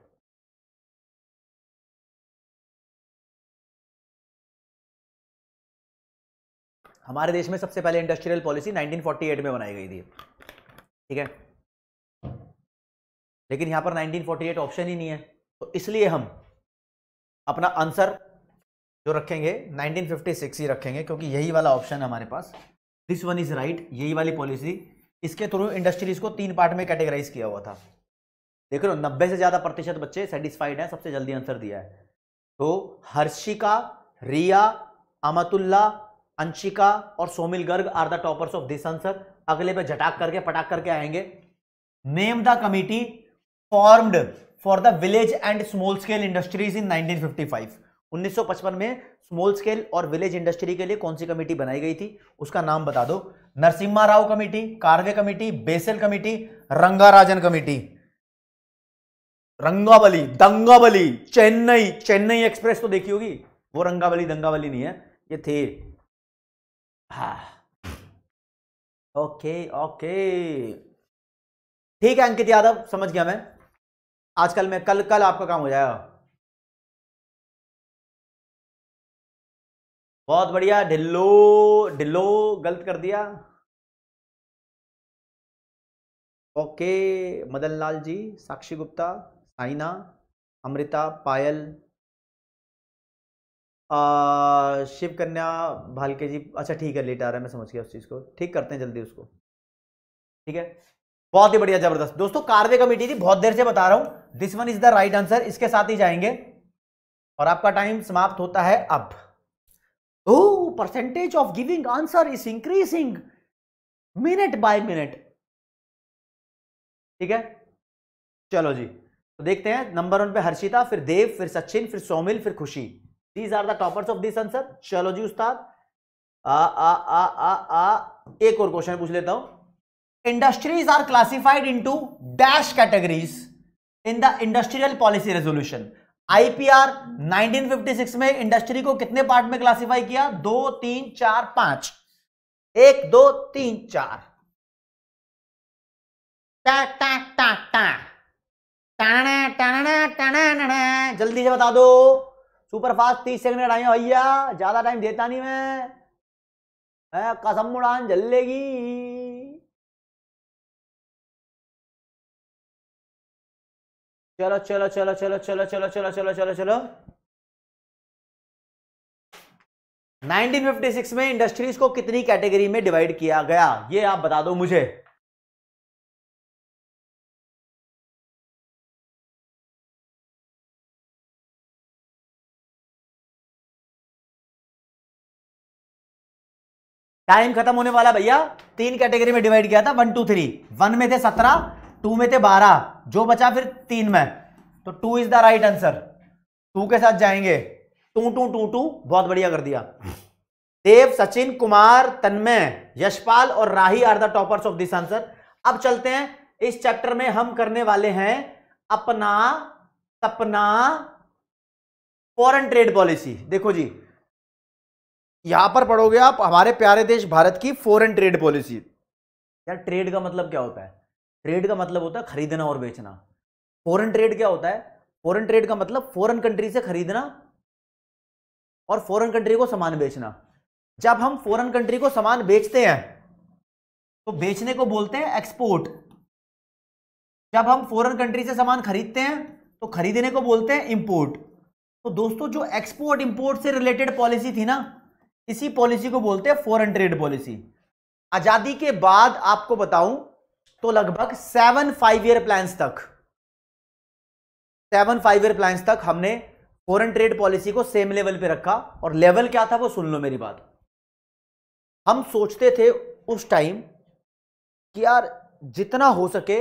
हमारे देश में सबसे पहले इंडस्ट्रियल पॉलिसी 1948 में बनाई गई थी ठीक है लेकिन यहां पर 1948 ऑप्शन ही नहीं है तो इसलिए हम अपना आंसर जो रखेंगे 1956 ही रखेंगे क्योंकि यही वाला ऑप्शन हमारे पास दिस वन इज राइट यही वाली पॉलिसी इसके थ्रू इंडस्ट्रीज को तीन पार्ट में कैटेगराइज किया हुआ था देख रहे हो नब्बे से ज़्यादा प्रतिशत बच्चे सेटिस्फाइड हैं सबसे जल्दी आंसर दिया है तो हर्षिका रिया अमतुल्ला अंशिका और Somil Garg are the toppers of this answer अगले पे झटाक करके पटाक करके आएंगे name the committee formed for the village and small scale industries in 1955 1955 में स्मॉल स्केल और विलेज इंडस्ट्री के लिए कौन सी कमेटी बनाई गई थी उसका नाम बता दो Narasimha Rao committee Karve committee Basel committee Rangarajan committee रंगावली दंगावली चेन्नई चेन्नई एक्सप्रेस तो देखी होगी वो रंगावली दंगावली नहीं है ये थे हा ओके ओके ठीक है अंकित यादव समझ गया मैं आजकल मैं कल कल आपका काम हो जाएगा बहुत बढ़िया ढिल्लो ढिल्लो गलत कर दिया ओके मदन लाल जी साक्षी गुप्ता साइना अमृता पायल शिव कन्या भालके जी अच्छा ठीक है लेट आ रहा है मैं समझ गया उस चीज़ को ठीक करते हैं जल्दी उसको ठीक है बहुत ही बढ़िया जबरदस्त दोस्तों कार्वे कमेटी थी बहुत देर से बता रहा हूं this one is the right answer इसके साथ ही जाएंगे और आपका टाइम समाप्त होता है अब Oh, percentage of giving answer is increasing minute by minute. ठीक है चलो जी तो देखते हैं नंबर वन पे हर्षिता फिर देव फिर सचिन फिर सोमिल फिर Khushi these are the toppers of this answer चलो जी उस्ताद आ आ आ आ आ एक और क्वेश्चन पूछ लेता हूं industries are classified into dash categories in the industrial policy resolution IPR 1956 में इंडस्ट्री को कितने पार्ट में क्लासिफाई किया दो तीन चार पांच एक दो तीन चार टा टा टा टा टा टा जल्दी से बता दो सुपर फास्ट तीस सेकंड का भैया ज्यादा टाइम देता नहीं मैं कसम उड़ान जल्लेगी चलो चलो चलो चलो चलो चलो चलो चलो चलो चलो 1956 में इंडस्ट्रीज को कितनी कैटेगरी में डिवाइड किया गया ये आप बता दो मुझे टाइम खत्म होने वाला भैया तीन कैटेगरी में डिवाइड किया था वन टू थ्री वन में थे सत्रह टू में थे बारह जो बचा फिर तीन में तो two is the right answer two के साथ जाएंगे टू टू टू टू बहुत बढ़िया कर दिया देव सचिन कुमार तन्मय यशपाल और Rahi are the toppers of this answer अब चलते हैं इस चैप्टर में हम करने वाले हैं अपना सपना फॉरन ट्रेड पॉलिसी देखो जी यहां पर पढ़ोगे आप हमारे प्यारे देश भारत की फॉरन ट्रेड पॉलिसी यार ट्रेड का मतलब क्या होता है ट्रेड का मतलब होता है खरीदना और बेचना फॉरेन ट्रेड क्या होता है फॉरेन ट्रेड का मतलब फॉरेन कंट्री से खरीदना और फॉरेन कंट्री को सामान बेचना जब हम फॉरेन कंट्री को सामान बेचते हैं तो बेचने को बोलते हैं एक्सपोर्ट जब हम फॉरेन कंट्री से सामान खरीदते हैं तो खरीदने को बोलते हैं इंपोर्ट तो दोस्तों जो एक्सपोर्ट इंपोर्ट से रिलेटेड पॉलिसी थी ना इसी पॉलिसी को बोलते हैं फॉरेन ट्रेड पॉलिसी आजादी के बाद आपको बताऊं तो लगभग सेवन फाइव ईयर प्लान्स तक सेवन फाइव ईयर प्लान तक हमने फॉरन ट्रेड पॉलिसी को सेम लेवल पे रखा और लेवल क्या था वो सुन लो मेरी बात हम सोचते थे उस टाइम कि यार जितना हो सके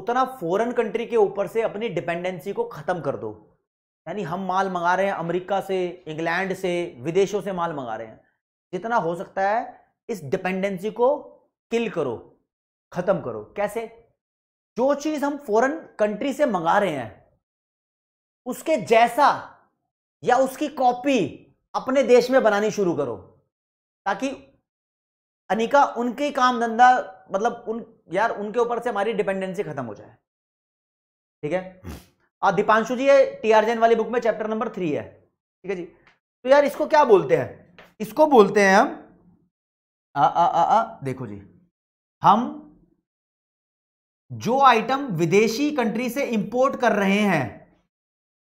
उतना फॉरेन कंट्री के ऊपर से अपनी डिपेंडेंसी को ख़त्म कर दो यानी हम माल मंगा रहे हैं अमेरिका से इंग्लैंड से विदेशों से माल मंगा रहे हैं जितना हो सकता है इस डिपेंडेंसी को किल करो खत्म करो कैसे जो चीज हम फॉरेन कंट्री से मंगा रहे हैं उसके जैसा या उसकी कॉपी अपने देश में बनानी शुरू करो ताकि अनिका उनके काम धंधा मतलब उन यार उनके ऊपर से हमारी डिपेंडेंसी खत्म हो जाए ठीक है और हम्म। दीपांशु जी ये टी आर जैन वाली बुक में चैप्टर नंबर थ्री है ठीक है जी तो यार इसको क्या बोलते हैं इसको बोलते हैं हम आ, आ, आ, आ देखो जी हम जो आइटम विदेशी कंट्री से इंपोर्ट कर रहे हैं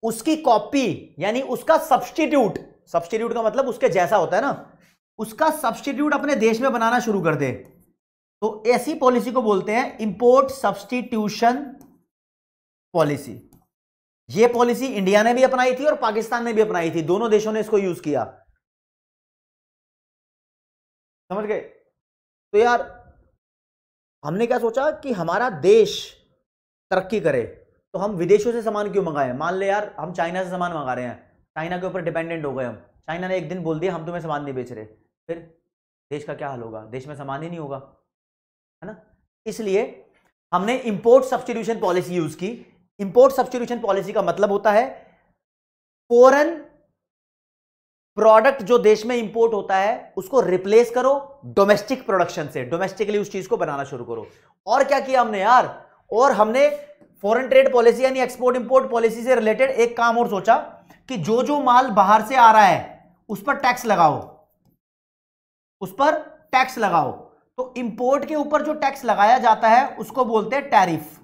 उसकी कॉपी यानी उसका सब्सटीट्यूट सब्सटीट्यूट का मतलब उसके जैसा होता है ना उसका सब्सटीट्यूट अपने देश में बनाना शुरू कर दे तो ऐसी पॉलिसी को बोलते हैं इंपोर्ट सब्सटीट्यूशन पॉलिसी ये पॉलिसी इंडिया ने भी अपनाई थी और पाकिस्तान ने भी अपनाई थी दोनों देशों ने इसको यूज किया समझ गए तो यार हमने क्या सोचा कि हमारा देश तरक्की करे तो हम विदेशों से सामान क्यों मंगाएं मान ले यार हम चाइना से सामान मंगा रहे हैं चाइना के ऊपर डिपेंडेंट हो गए हम चाइना ने एक दिन बोल दिया हम तुम्हें सामान नहीं बेच रहे फिर देश का क्या हाल होगा देश में सामान ही नहीं होगा है ना इसलिए हमने इम्पोर्ट सब्सटीट्यूशन पॉलिसी यूज की इम्पोर्ट सब्सटीट्यूशन पॉलिसी का मतलब होता है फॉरन प्रोडक्ट जो देश में इंपोर्ट होता है उसको रिप्लेस करो डोमेस्टिक प्रोडक्शन से डोमेस्टिकली उस चीज को बनाना शुरू करो और क्या किया हमने यार और हमने फॉरेन ट्रेड पॉलिसी यानी एक्सपोर्ट इंपोर्ट पॉलिसी से रिलेटेड एक काम और सोचा कि जो जो माल बाहर से आ रहा है उस पर टैक्स लगाओ उस पर टैक्स लगाओ तो इंपोर्ट के ऊपर जो टैक्स लगाया जाता है उसको बोलते हैं टैरिफ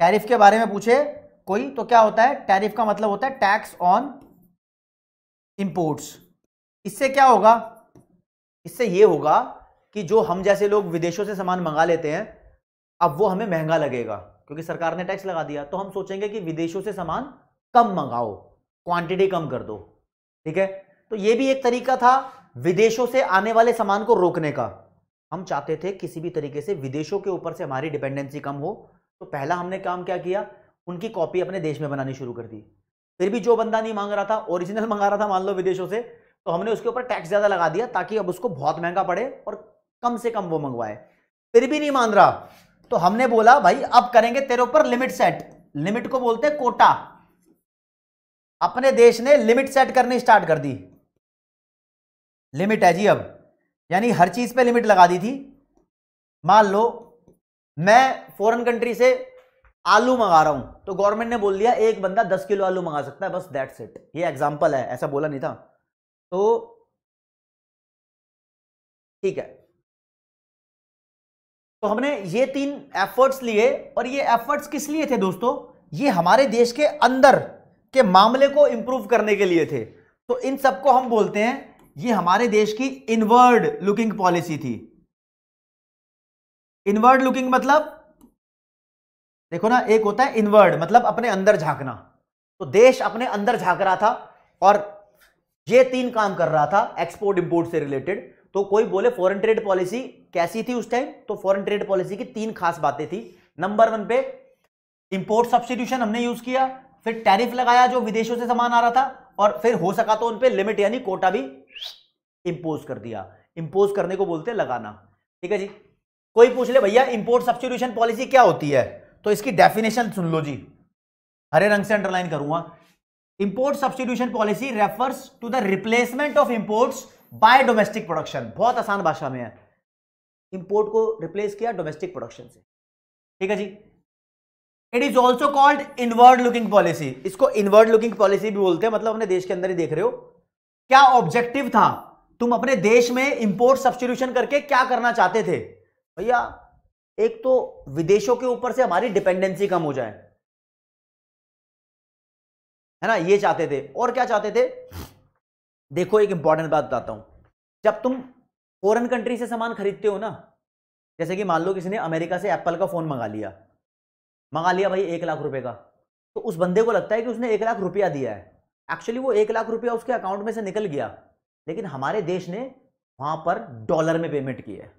टैरिफ के बारे में पूछे कोई तो क्या होता है टैरिफ का मतलब होता है टैक्स ऑन इम्पोर्ट्स इससे क्या होगा इससे ये होगा कि जो हम जैसे लोग विदेशों से सामान मंगा लेते हैं अब वो हमें महंगा लगेगा क्योंकि सरकार ने टैक्स लगा दिया तो हम सोचेंगे कि विदेशों से सामान कम मंगाओ क्वांटिटी कम कर दो ठीक है तो ये भी एक तरीका था विदेशों से आने वाले सामान को रोकने का हम चाहते थे किसी भी तरीके से विदेशों के ऊपर से हमारी डिपेंडेंसी कम हो तो पहला हमने काम क्या किया उनकी कॉपी अपने देश में बनानी शुरू कर दी फिर भी जो बंदा नहीं मांग रहा था ओरिजिनल मंगा रहा था मान लो विदेशों से तो हमने उसके ऊपर टैक्स ज़्यादा लगा दिया ताकि अब उसको बहुत महंगा पड़े और कम से कम वो मंगवाए फिर भी नहीं मान रहा तो हमने बोला भाई अब करेंगे तेरे ऊपर लिमिट सेट लिमिट को बोलते कोटा अपने देश ने लिमिट सेट करनी स्टार्ट कर दी लिमिट है जी अब यानी हर चीज पे लिमिट लगा दी थी मान लो मैं फॉरेन कंट्री से आलू मंगा रहा हूं तो गवर्नमेंट ने बोल दिया एक बंदा दस किलो आलू मंगा सकता है बस दैट्स इट ये एग्जाम्पल है ऐसा बोला नहीं था तो ठीक है तो हमने ये तीन एफर्ट्स लिए और ये एफर्ट्स किस लिए थे दोस्तों ये हमारे देश के अंदर के मामले को इंप्रूव करने के लिए थे तो इन सबको हम बोलते हैं ये हमारे देश की इनवर्ड लुकिंग पॉलिसी थी इनवर्ड लुकिंग मतलब देखो ना एक होता है इनवर्ड मतलब अपने अंदर झांकना तो देश अपने अंदर झांक रहा था और ये तीन काम कर रहा था एक्सपोर्ट इंपोर्ट से रिलेटेड तो कोई बोले फॉरेन ट्रेड पॉलिसी कैसी थी उस टाइम तो फॉरेन ट्रेड पॉलिसी की तीन खास बातें थी नंबर वन पे इंपोर्ट सब्सटीट्यूशन हमने यूज किया फिर टैरिफ लगाया जो विदेशों से सामान आ रहा था और फिर हो सका तो उनपे लिमिट यानी कोटा भी इंपोज कर दिया इंपोज करने को बोलते लगाना ठीक है जी कोई पूछ ले भैया इंपोर्ट सब्सटीट्यूशन पॉलिसी क्या होती है तो इसकी डेफिनेशन सुन लो जी हरे रंग से अंडरलाइन करूंगा import substitution policy refers to the replacement of imports by domestic production बहुत आसान भाषा में है इंपोर्ट को रिप्लेस किया डोमेस्टिक प्रोडक्शन से ठीक है जी it is also called inward looking policy इसको इनवर्ड लुकिंग पॉलिसी भी बोलते हैं मतलब अपने देश के अंदर ही देख रहे हो क्या ऑब्जेक्टिव था तुम अपने देश में इंपोर्ट सब्सटीट्यूशन करके क्या करना चाहते थे भैया एक तो विदेशों के ऊपर से हमारी डिपेंडेंसी कम हो जाए है ना ये चाहते थे और क्या चाहते थे देखो एक इंपॉर्टेंट बात बताता हूं जब तुम फॉरेन कंट्री से सामान खरीदते हो ना जैसे कि मान लो किसी ने अमेरिका से एप्पल का फोन मंगा लिया मंगा लिया भाई एक लाख रुपए का तो उस बंदे को लगता है कि उसने एक लाख रुपया दिया है एक्चुअली वो एक लाख रुपया उसके अकाउंट में से निकल गया लेकिन हमारे देश ने वहां पर डॉलर में पेमेंट किया है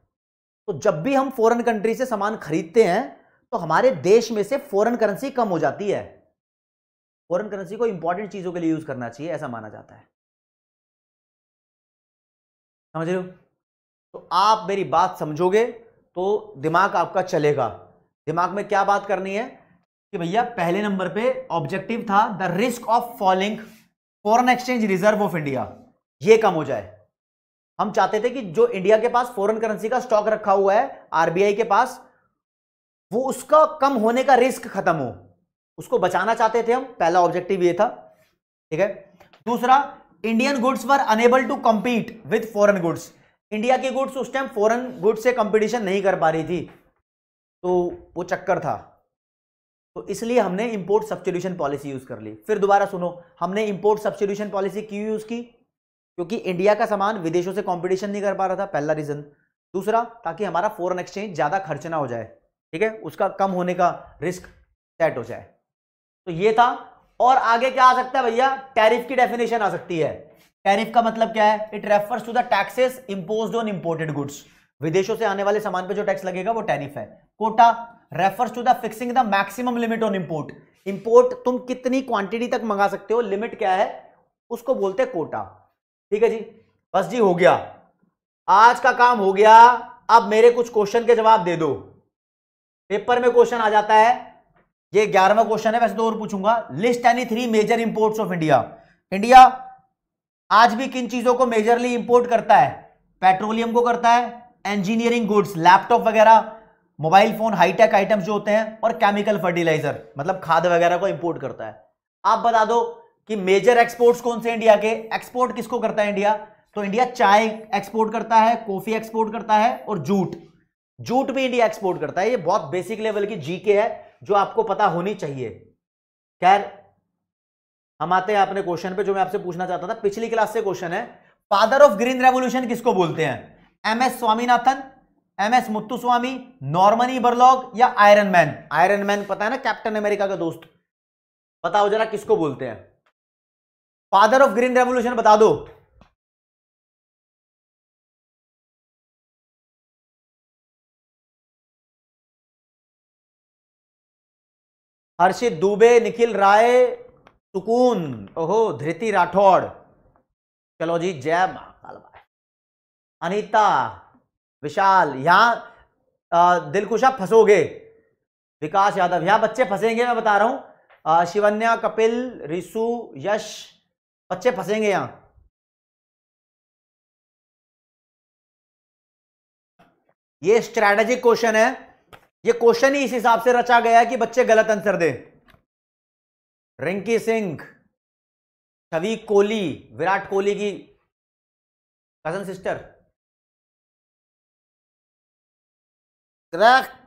तो जब भी हम फॉरेन कंट्री से सामान खरीदते हैं तो हमारे देश में से फॉरेन करेंसी कम हो जाती है फॉरेन करेंसी को इंपॉर्टेंट चीजों के लिए यूज करना चाहिए ऐसा माना जाता है समझ रहे हो तो आप मेरी बात समझोगे तो दिमाग आपका चलेगा दिमाग में क्या बात करनी है कि भैया पहले नंबर पे ऑब्जेक्टिव था the risk of falling foreign exchange reserve of India ये कम हो जाए हम चाहते थे कि जो इंडिया के पास फॉरेन करेंसी का स्टॉक रखा हुआ है आरबीआई के पास वो उसका कम होने का रिस्क खत्म हो उसको बचाना चाहते थे हम पहला ऑब्जेक्टिव ये था ठीक है दूसरा Indian goods were unable to compete with foreign goods India के गुड्स उस टाइम फॉरन गुड्स से कंपटीशन नहीं कर पा रही थी तो वो चक्कर था तो इसलिए हमने इंपोर्ट सब्सटीट्यूशन पॉलिसी यूज कर ली फिर दोबारा सुनो हमने इंपोर्ट सब्सटीट्यूशन पॉलिसी क्यों यूज की क्योंकि इंडिया का सामान विदेशों से कंपटीशन नहीं कर पा रहा था पहला रीजन दूसरा ताकि हमारा फॉरन एक्सचेंज ज़्यादा खर्च ना हो जाए ठीक है उसका कम होने का रिस्क सेट हो जाए तो ये था और आगे क्या आ सकता है भैया टैरिफ की डेफिनेशन आ सकती है टैरिफ का मतलब क्या है it refers to the taxes impose on imported goods विदेशों से आने वाले सामान पे जो टैक्स लगेगा वो टैरिफ है quota refers to the fixing the maximum limit on import import तुम कितनी क्वांटिटी तक मंगा सकते हो लिमिट क्या है उसको बोलते हैं कोटा ठीक है जी बस जी हो गया आज का काम हो गया अब मेरे कुछ क्वेश्चन के जवाब दे दो पेपर में क्वेश्चन आ जाता है ये ग्यारहवा क्वेश्चन है वैसे तो और पूछूंगा list any three major imports of India India आज भी किन चीजों को मेजरली इंपोर्ट करता है पेट्रोलियम को करता है इंजीनियरिंग गुड्स लैपटॉप वगैरह मोबाइल फोन हाईटेक आइटम्स जो होते हैं और केमिकल फर्टिलाइजर मतलब खाद वगैरह को इंपोर्ट करता है आप बता दो कि मेजर एक्सपोर्ट्स कौन से इंडिया के एक्सपोर्ट किसको करता है इंडिया तो इंडिया चाय एक्सपोर्ट करता है कॉफी एक्सपोर्ट करता है और जूट जूट भी इंडिया एक्सपोर्ट करता है ये बहुत बेसिक लेवल की जीके है जो आपको पता होनी चाहिए खैर हम आते हैं अपने क्वेश्चन पे जो मैं आपसे पूछना चाहता था पिछली क्लास से क्वेश्चन है फादर ऑफ ग्रीन रेवोल्यूशन किसको बोलते हैं M S Swaminathan M S Muthuswamy Norman Borlaug या आयरन मैन आयरन मैन पता है ना कैप्टन अमेरिका का दोस्त पता हो जरा किसको बोलते हैं फादर ऑफ ग्रीन रेवोल्यूशन बता दो हर्षित दुबे निखिल राय सुकून ओहो धृति राठौड़ चलो जी जय महाकाल अनिता विशाल यहां दिलकुशा फंसोगे विकास यादव यहां बच्चे फंसेंगे मैं बता रहा हूं शिवन्या कपिल रिसु यश बच्चे फंसेंगे यहां ये स्ट्रैटेजिक क्वेश्चन है ये क्वेश्चन ही इस हिसाब से रचा गया है कि बच्चे गलत आंसर दे रिंकी सिंह छवि कोहली विराट कोहली की कजन सिस्टर करेक्ट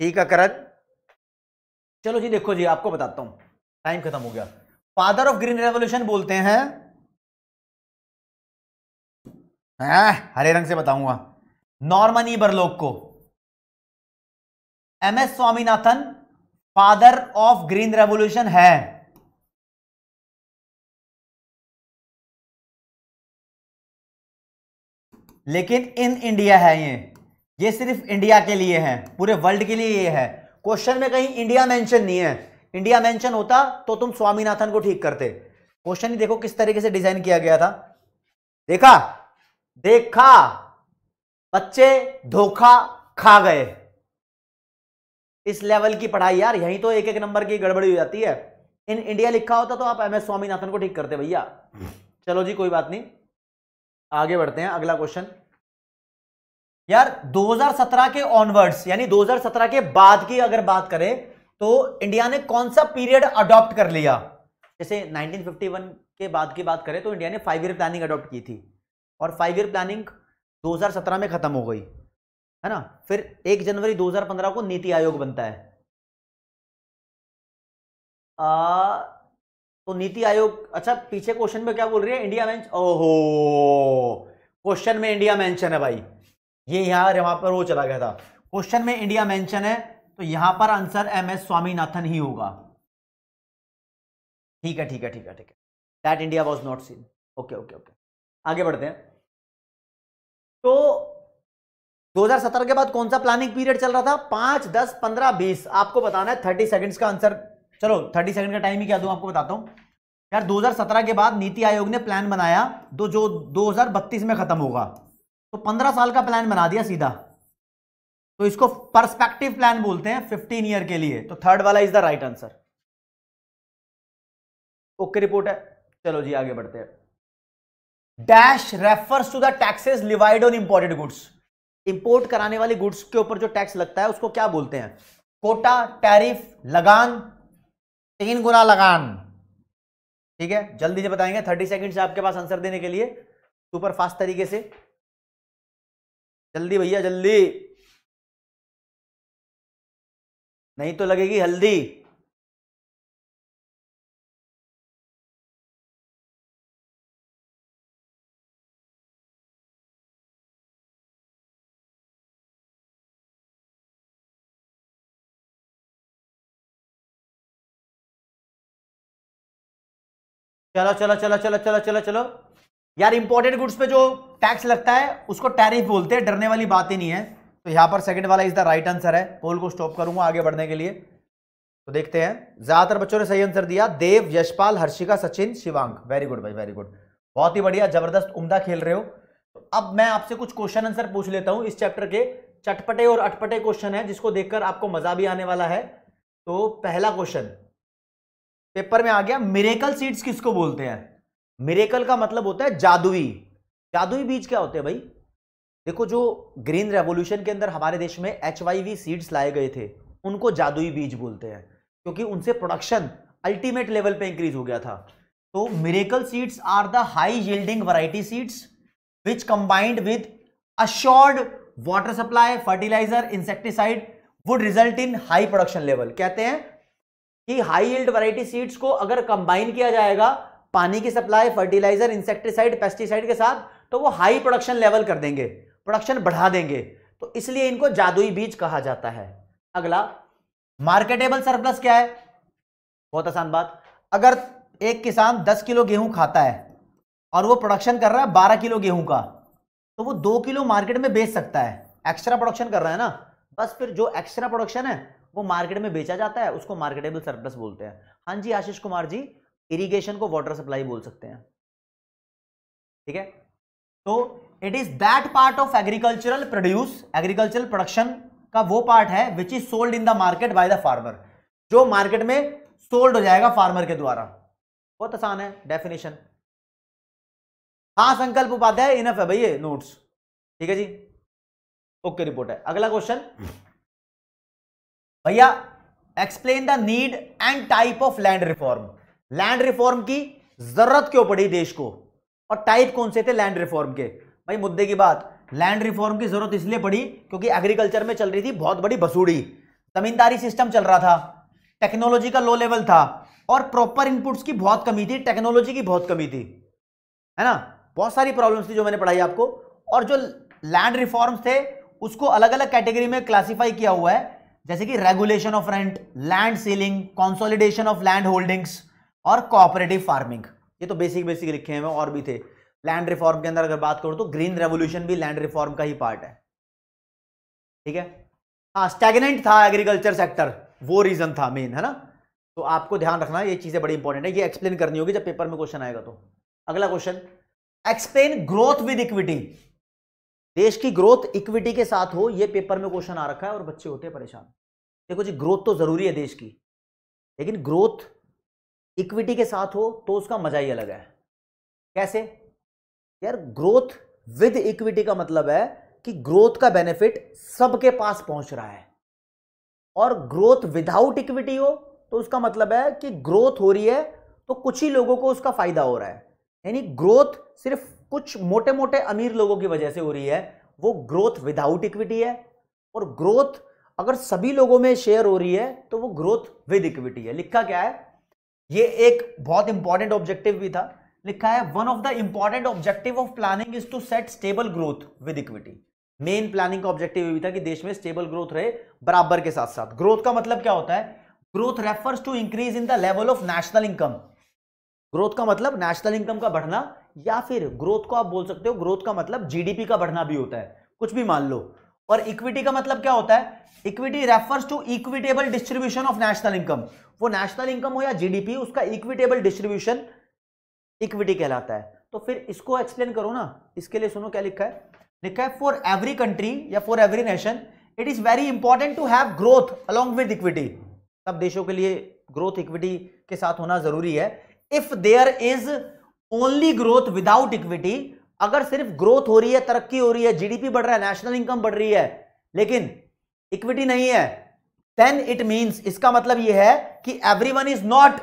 ठीक है करत चलो जी देखो जी आपको बताता हूं टाइम खत्म हो गया फादर ऑफ ग्रीन रेवोल्यूशन बोलते हैं आ, हरे रंग से बताऊंगा नॉर्मनी बरलोक को M S Swaminathan father of green revolution है लेकिन इन इंडिया है ये ये सिर्फ इंडिया के लिए है पूरे वर्ल्ड के लिए ये है क्वेश्चन में कहीं इंडिया मेंशन नहीं है इंडिया मेंशन होता तो तुम स्वामीनाथन को ठीक करते क्वेश्चन ही देखो किस तरीके से डिजाइन किया गया था देखा देखा बच्चे धोखा खा गए इस लेवल की पढ़ाई यार यही तो एक एक नंबर की गड़बड़ी हो जाती है इन इंडिया लिखा होता तो आप एम एस स्वामीनाथन को ठीक करते भैया चलो जी कोई बात नहीं आगे बढ़ते हैं अगला क्वेश्चन यार 2017 के ऑनवर्ड्स यानी 2017 के बाद की अगर बात करें तो इंडिया ने कौन सा पीरियड अडॉप्ट कर लिया जैसे 1951 के बाद की बात करें तो इंडिया ने फाइव ईयर प्लानिंग अडॉप्ट की थी और फाइव ईयर प्लानिंग 2017 में खत्म हो गई है ना फिर एक जनवरी 2015 को नीति आयोग बनता है आ, तो नीति आयोग अच्छा पीछे क्वेश्चन में क्या बोल रही है इंडिया मेंशन ओहो क्वेश्चन में इंडिया मेंशन है भाई ये यहां पर वो चला गया था क्वेश्चन में इंडिया मेंशन है तो यहां पर आंसर एम एस स्वामीनाथन ही होगा ठीक है ठीक है ठीक है ठीक है that India was not seen okay okay okay आगे बढ़ते हैं तो 2017 के बाद कौन सा प्लानिंग पीरियड चल रहा था पांच दस पंद्रह बीस आपको बताना है थर्टी सेकेंड्स का आंसर चलो थर्टी सेकेंड का टाइम ही क्या दूं आपको बताता हूं यार 2017 के बाद नीति आयोग ने प्लान बनाया तो जो 2032 में खत्म होगा तो 15 साल का प्लान बना दिया सीधा तो इसको परस्पेक्टिव प्लान बोलते हैं फिफ्टीन ईयर के लिए तो थर्ड वाला is the right answer okay report है चलो जी आगे बढ़ते हैं dash refers to the taxes levied on imported goods import कराने वाली गुड्स के ऊपर जो टैक्स लगता है उसको क्या बोलते हैं कोटा टैरिफ लगान तीन गुना लगान ठीक है जल्दी से बताएंगे थर्टी सेकेंड आपके पास आंसर देने के लिए सुपर फास्ट तरीके से जल्दी भैया जल्दी नहीं तो लगेगी हल्दी चलो चलो चलो चलो चलो चलो चलो यार इंपॉर्टेंट गुड्स पे जो टैक्स लगता है उसको टैरिफ बोलते हैं डरने वाली बात ही नहीं है तो यहाँ पर सेकंड वाला इज द राइट आंसर है पोल को स्टॉप करूंगा आगे बढ़ने के लिए तो देखते हैं ज्यादातर बच्चों ने सही आंसर दिया देव यशपाल हर्षिका सचिन शिवांग वेरी गुड भाई वेरी गुड बहुत ही बढ़िया जबरदस्त उमदा खेल रहे हो तो अब मैं आपसे कुछ क्वेश्चन आंसर पूछ लेता हूं इस चैप्टर के चटपटे और अटपटे क्वेश्चन है जिसको देखकर आपको मजा भी आने वाला है तो पहला क्वेश्चन पेपर में आ गया मिरेकल सीड्स किसको बोलते हैं मिरेकल का मतलब होता है जादुई जादुई बीज क्या होते हैं भाई देखो जो ग्रीन रेवोल्यूशन के अंदर हमारे देश में एच सीड्स लाए गए थे उनको जादुई बीज बोलते हैं क्योंकि उनसे प्रोडक्शन अल्टीमेट लेवल पे इंक्रीज हो गया था तो miracle seeds are the high yielding variety seeds which combined with assured water supply fertiliser insecticide would result in high production level कहते हैं कि हाई यील्ड वैरायटी सीड्स को अगर कंबाइन किया जाएगा पानी की सप्लाई फर्टिलाइजर इंसेक्टिसाइड पेस्टिसाइड के साथ तो वो हाई प्रोडक्शन लेवल कर देंगे प्रोडक्शन बढ़ा देंगे तो इसलिए इनको जादुई बीज कहा जाता है अगला मार्केटेबल सरप्लस क्या है बहुत आसान बात अगर एक किसान दस किलो गेहूं खाता है और वो प्रोडक्शन कर रहा है बारह किलो गेहूं का तो वो दो किलो मार्केट में बेच सकता है एक्स्ट्रा प्रोडक्शन कर रहा है ना बस फिर जो एक्स्ट्रा प्रोडक्शन है वो मार्केट में बेचा जाता है उसको मार्केटेबल सरप्लस बोलते हैं हाँ जी आशीष कुमार जी इरिगेशन को वाटर सप्लाई बोल सकते हैं ठीक है तो it is that part of agricultural produce agricultural production का वो पार्ट है which is sold in the market by the farmer जो मार्केट में सोल्ड हो जाएगा फार्मर के द्वारा बहुत आसान है डेफिनेशन हाँ संकल्प उपाध्याय इनफ है भैया नोट्स ठीक है जी ओके रिपोर्ट है अगला क्वेश्चन भैया explain the need and type of land reform land reform की जरूरत क्यों पड़ी देश को और टाइप कौन से थे लैंड रिफॉर्म के भाई मुद्दे की बात लैंड रिफॉर्म की जरूरत इसलिए पड़ी क्योंकि एग्रीकल्चर में चल रही थी बहुत बड़ी बसूढ़ी जमींदारी सिस्टम चल रहा था टेक्नोलॉजी का लो लेवल था और प्रॉपर इनपुट्स की बहुत कमी थी टेक्नोलॉजी की बहुत कमी थी है ना बहुत सारी प्रॉब्लम्स थी जो मैंने पढ़ाई आपको और जो लैंड रिफॉर्म्स थे उसको अलग अलग कैटेगरी में क्लासीफाई किया हुआ है जैसे कि regulation of rent land ceiling consolidation of land holdings और कोऑपरेटिव फार्मिंग ये तो बेसिक बेसिक लिखे हैं और भी थे लैंड रिफॉर्म के अंदर अगर बात करूँ तो ग्रीन रेवोल्यूशन भी लैंड रिफॉर्म का ही पार्ट है ठीक है हाँ स्टेगनेंट था एग्रीकल्चर सेक्टर वो रीज़न था मेन है ना तो आपको ध्यान रखना ये चीज़ें बड़ी इंपॉर्टेंट है ये एक्सप्लेन करनी होगी जब पेपर में क्वेश्चन आएगा तो अगला question explain growth with equity देश की ग्रोथ इक्विटी के साथ हो ये पेपर में क्वेश्चन आ रखा है और बच्चे होते हैं परेशान देखो जी ग्रोथ तो ज़रूरी है देश की लेकिन ग्रोथ इक्विटी के साथ हो तो उसका मजा ही अलग है कैसे यार ग्रोथ विद इक्विटी का मतलब है कि ग्रोथ का बेनिफिट सबके पास पहुंच रहा है और ग्रोथ विदाउट इक्विटी हो तो उसका मतलब है कि ग्रोथ हो रही है तो कुछ ही लोगों को उसका फायदा हो रहा है यानी ग्रोथ सिर्फ कुछ मोटे मोटे अमीर लोगों की वजह से हो रही है वो ग्रोथ विदाउट इक्विटी है और ग्रोथ अगर सभी लोगों में शेयर हो रही है तो वो ग्रोथ विद इक्विटी है लिखा क्या है ये एक बहुत इंपॉर्टेंट ऑब्जेक्टिव भी था लिखा है one of the important objective of planning is to set stable growth with equity main planning का ऑब्जेक्टिव भी था कि देश में स्टेबल ग्रोथ रहे बराबर के साथ साथ ग्रोथ का मतलब क्या होता है growth refers to increase in the level of national income growth का मतलब नेशनल इनकम का बढ़ना या फिर ग्रोथ को आप बोल सकते हो ग्रोथ का मतलब जीडीपी का बढ़ना भी होता है कुछ भी मान लो और इक्विटी का मतलब क्या होता है equity refers to equitable distribution of national income वो नेशनल इनकम हो या जीडीपी उसका इक्विटेबल डिस्ट्रीब्यूशन इक्विटी कहलाता है तो फिर इसको एक्सप्लेन करो ना इसके लिए सुनो क्या लिखा है लिखा है फॉर एवरी कंट्री या for every nation it is very important to have growth along with equity सब देशों के लिए ग्रोथ इक्विटी के साथ होना जरूरी है if there is only growth without equity अगर सिर्फ ग्रोथ हो रही है तरक्की हो रही है जीडीपी बढ़ रहा है नेशनल इनकम बढ़ रही है लेकिन इक्विटी नहीं है देन इट मींस इसका मतलब यह है कि everyone is not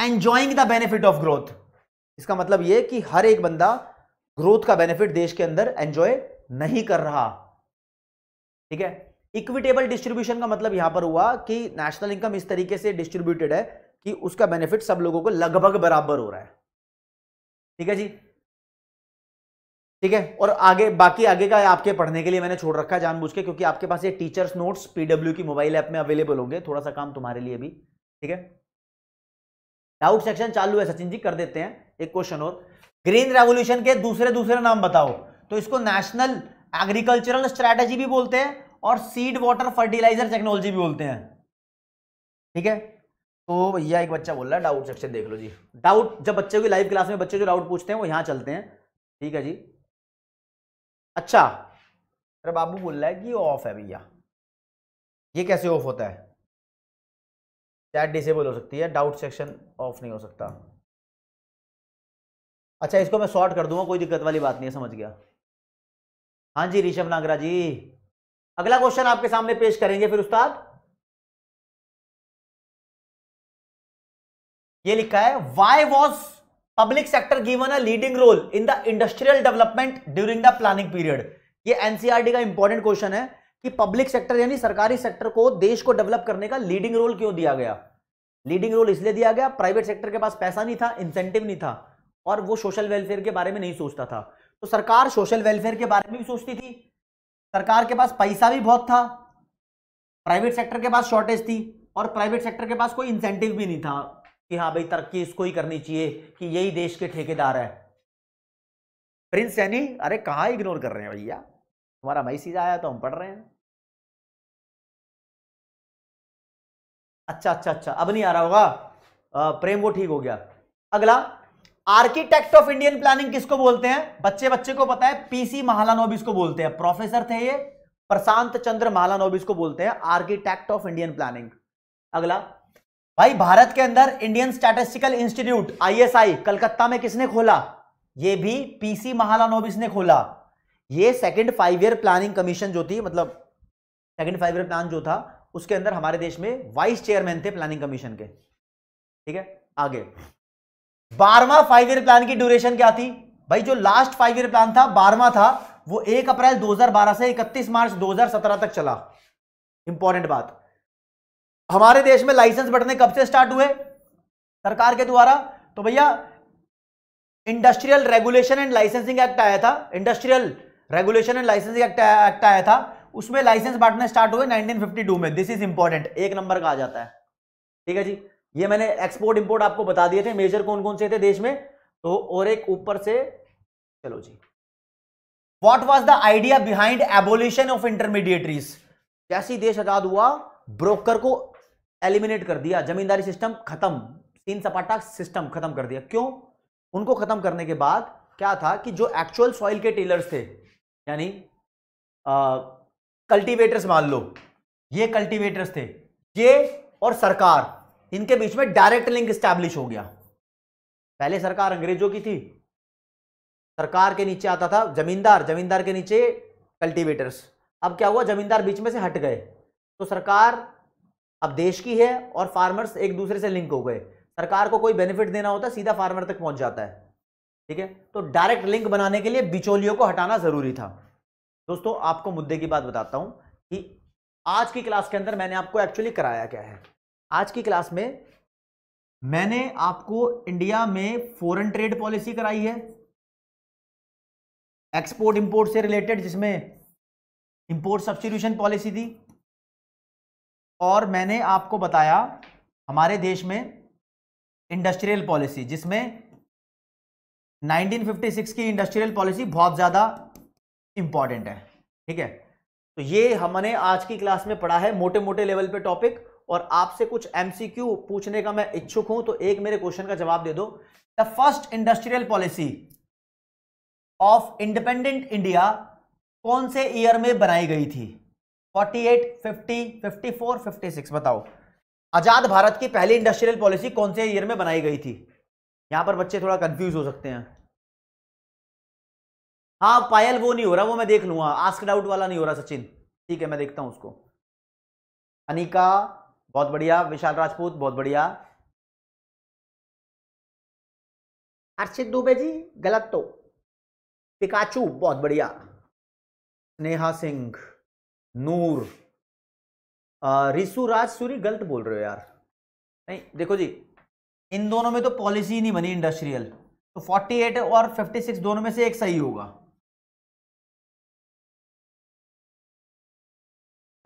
enjoying the benefit of growth इसका मतलब यह कि हर एक बंदा ग्रोथ का बेनिफिट देश के अंदर एंजॉय नहीं कर रहा ठीक है इक्विटेबल डिस्ट्रीब्यूशन का मतलब यहां पर हुआ कि नेशनल इनकम इस तरीके से डिस्ट्रीब्यूटेड है कि उसका बेनिफिट सब लोगों को लगभग बराबर हो रहा है ठीक है जी ठीक है और आगे बाकी आगे का आपके पढ़ने के लिए मैंने छोड़ रखा है जानबूझ के क्योंकि आपके पास ये टीचर्स नोट्स पीडब्ल्यू की मोबाइल ऐप में अवेलेबल होंगे थोड़ा सा काम तुम्हारे लिए भी ठीक है डाउट सेक्शन चालू है सचिन जी कर देते हैं एक क्वेश्चन और ग्रीन रेवोल्यूशन के दूसरे दूसरे नाम बताओ तो इसको नेशनल एग्रीकल्चरल स्ट्रैटेजी भी बोलते हैं और सीड वाटर फर्टिलाइजर टेक्नोलॉजी भी बोलते हैं ठीक है तो भैया एक बच्चा बोल रहा है डाउट सेक्शन देख लो जी डाउट जब बच्चों की लाइव क्लास में बच्चे जो डाउट पूछते हैं वो यहाँ चलते हैं ठीक है जी अच्छा अरे बाबू बोल रहा है कि ऑफ है भैया ये कैसे ऑफ होता है चैट डिसेबल हो सकती है डाउट सेक्शन ऑफ नहीं हो सकता अच्छा इसको मैं शॉर्ट कर दूंगा कोई दिक्कत वाली बात नहीं है समझ गया हाँ जी ऋषभ नागरा जी अगला क्वेश्चन आपके सामने पेश करेंगे फिर उस्ताद ये लिखा है why was public sector given a leading role in the industrial development during the planning period ये एनसीआरटी e का इंपॉर्टेंट क्वेश्चन है कि पब्लिक सेक्टर यानी सरकारी सेक्टर को देश को डेवलप करने का लीडिंग रोल क्यों दिया गया लीडिंग रोल इसलिए दिया गया प्राइवेट सेक्टर के पास पैसा नहीं था इंसेंटिव नहीं था और वो सोशल वेलफेयर के बारे में नहीं सोचता था तो सरकार सोशल वेलफेयर के बारे में भी सोचती थी सरकार के पास पैसा भी बहुत था प्राइवेट सेक्टर के पास शॉर्टेज थी और प्राइवेट सेक्टर के पास कोई इंसेंटिव भी नहीं था कि हाँ भाई तरक्की इसको ही करनी चाहिए कि यही देश के ठेकेदार है प्रिंस सैनी अरे कहा इग्नोर कर रहे हैं भैया हमारा मैसेज आया तो हम पढ़ रहे हैं अच्छा अच्छा अच्छा अब नहीं आ रहा होगा प्रेम वो ठीक हो गया अगला आर्किटेक्ट ऑफ इंडियन प्लानिंग किसको बोलते हैं बच्चे बच्चे को पता है पीसी महालानोबिस को बोलते हैं प्रोफेसर थे ये प्रशांत चंद्र महालानोबिस को बोलते हैं आर्किटेक्ट ऑफ इंडियन प्लानिंग अगला भाई भारत के अंदर Indian Statistical Institute ISI Calcutta में किसने खोला ये भी पीसी महालानोबिस ने खोला ये second five year planning commission जो थी मतलब सेकंड फाइव ईयर प्लान जो था उसके अंदर हमारे देश में वाइस चेयरमैन थे प्लानिंग कमीशन के ठीक है आगे बारवा फाइव ईयर प्लान की ड्यूरेशन क्या थी भाई जो लास्ट फाइव ईयर प्लान था बारहवा था वो एक अप्रैल 2012 से 31 मार्च 2017 तक चला इंपॉर्टेंट बात हमारे देश में लाइसेंस बढ़ने कब से स्टार्ट हुए सरकार के द्वारा तो भैया industrial regulation and licensing act आया था industrial regulation and licensing act act आया था उसमें लाइसेंस बांटने स्टार्ट हुए 1952 में दिस इज इंपॉर्टेंट एक नंबर का आ जाता है ठीक है जी ये मैंने एक्सपोर्ट इंपोर्ट आपको बता दिए थे मेजर कौन कौन से थे देश में तो और एक ऊपर से चलो जी what was the idea behind abolition of intermediaries कैसी देश आजाद हुआ ब्रोकर को एलिमिनेट कर दिया जमींदारी सिस्टम खत्म तीन सपाटा सिस्टम खत्म कर दिया क्यों उनको खत्म करने के बाद क्या था कि जो एक्चुअल सॉइल के टेलर्स थे यानी कल्टीवेटर्स मान लो ये कल्टीवेटर्स थे ये और सरकार इनके बीच में डायरेक्ट लिंक स्टैब्लिश हो गया पहले सरकार अंग्रेजों की थी सरकार के नीचे आता था जमींदार जमींदार के नीचे कल्टीवेटर्स अब क्या हुआ जमींदार बीच में से हट गए तो सरकार अब देश की है और फार्मर्स एक दूसरे से लिंक हो गए सरकार को कोई बेनिफिट देना होता है सीधा फार्मर तक पहुंच जाता है ठीक है तो डायरेक्ट लिंक बनाने के लिए बिचौलियों को हटाना जरूरी था दोस्तों आपको मुद्दे की बात बताता हूं कि आज की क्लास के अंदर मैंने आपको एक्चुअली कराया क्या है आज की क्लास में मैंने आपको इंडिया में फॉरेन ट्रेड पॉलिसी कराई है एक्सपोर्ट इंपोर्ट से रिलेटेड जिसमें इंपोर्ट सब्सटीट्यूशन पॉलिसी थी और मैंने आपको बताया हमारे देश में इंडस्ट्रियल पॉलिसी जिसमें 1956 की इंडस्ट्रियल पॉलिसी बहुत ज़्यादा इम्पॉर्टेंट है ठीक है तो ये हमने आज की क्लास में पढ़ा है मोटे मोटे लेवल पे टॉपिक और आपसे कुछ एमसीक्यू पूछने का मैं इच्छुक हूं तो एक मेरे क्वेश्चन का जवाब दे दो the first industrial policy of independent India कौन से ईयर में बनाई गई थी 48, फोर फिफ्टी सिक्स बताओ आजाद भारत की पहली इंडस्ट्रियल पॉलिसी कौन से ईयर में बनाई गई थी यहां पर बच्चे थोड़ा कंफ्यूज हो सकते हैं हाँ पायल वो नहीं हो रहा वो मैं देख लूंगा आस्क डाउट वाला नहीं हो रहा सचिन ठीक है मैं देखता हूं उसको अनिका बहुत बढ़िया विशाल राजपूत बहुत बढ़िया अर्षित दुबे जी गलत तो पिकाचू बहुत बढ़िया स्नेहा सिंह नूर रिसु राज सूरी गलत बोल रहे हो यार नहीं देखो जी इन दोनों में तो पॉलिसी ही नहीं बनी इंडस्ट्रियल तो 48 और 56 दोनों में से एक सही होगा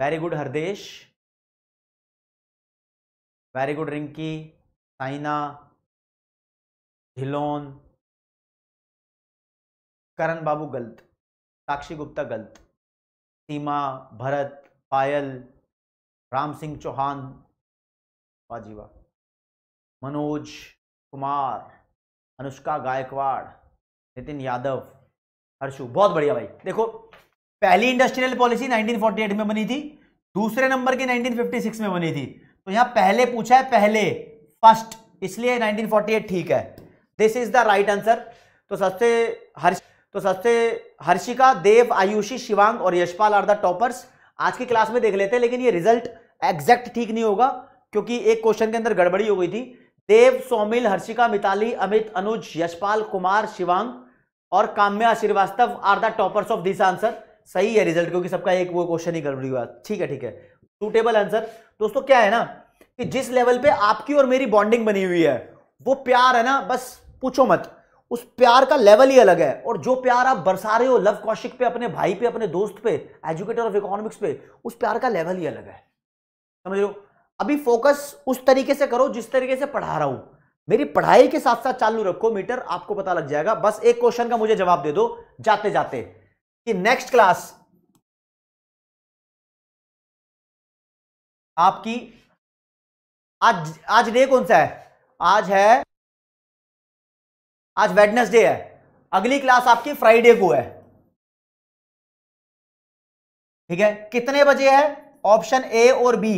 very good Hardesh very good Rinki Saina Dhillon Karan Babu गलत साक्षी गुप्ता गलत सीमा भरत पायल राम सिंह चौहान वाजीवा मनोज कुमार अनुष्का गायकवाड़ नितिन यादव हर्षु बहुत बढ़िया भाई देखो पहली इंडस्ट्रियल पॉलिसी 1948 में बनी थी दूसरे नंबर की 1956 में बनी थी तो यहां पहले पूछा है पहले फर्स्ट इसलिए 1948 ठीक है this is the right answer तो सबसे हर्ष तो सबसे हर्षिका देव आयुषी शिवांग और यशपाल आर द टॉपर्स आज की क्लास में देख लेते हैं लेकिन ये रिजल्ट एग्जैक्ट ठीक नहीं होगा क्योंकि एक क्वेश्चन के अंदर गड़बड़ी हो गई थी देव सोमिल हर्षिका मिताली अमित अनुज यशपाल कुमार शिवांग और Kamya Srivastava are the toppers of this answer सही है रिजल्ट क्योंकि सबका एक वो क्वेश्चन ही गड़बड़ी हुआ ठीक है ठीक है सूटेबल आंसर दोस्तों क्या है ना कि जिस लेवल पे आपकी और मेरी बॉन्डिंग बनी हुई है वो प्यार है ना बस पूछो मत उस प्यार का लेवल ही अलग है और जो प्यार आप बरसा रहे हो लव कौशिक पे अपने भाई पे अपने दोस्त पे एजुकेटर ऑफ इकोनॉमिक्स पे उस प्यार का लेवल ही अलग है समझ लो अभी फोकस उस तरीके से करो जिस तरीके से पढ़ा रहा हूं मेरी पढ़ाई के साथ साथ चालू रखो मीटर आपको पता लग जाएगा बस एक क्वेश्चन का मुझे जवाब दे दो जाते जाते कि नेक्स्ट क्लास आपकी आज आज डे कौन सा है आज है आज वेडनेसडे है अगली क्लास आपकी फ्राइडे को है ठीक है कितने बजे है ऑप्शन ए और बी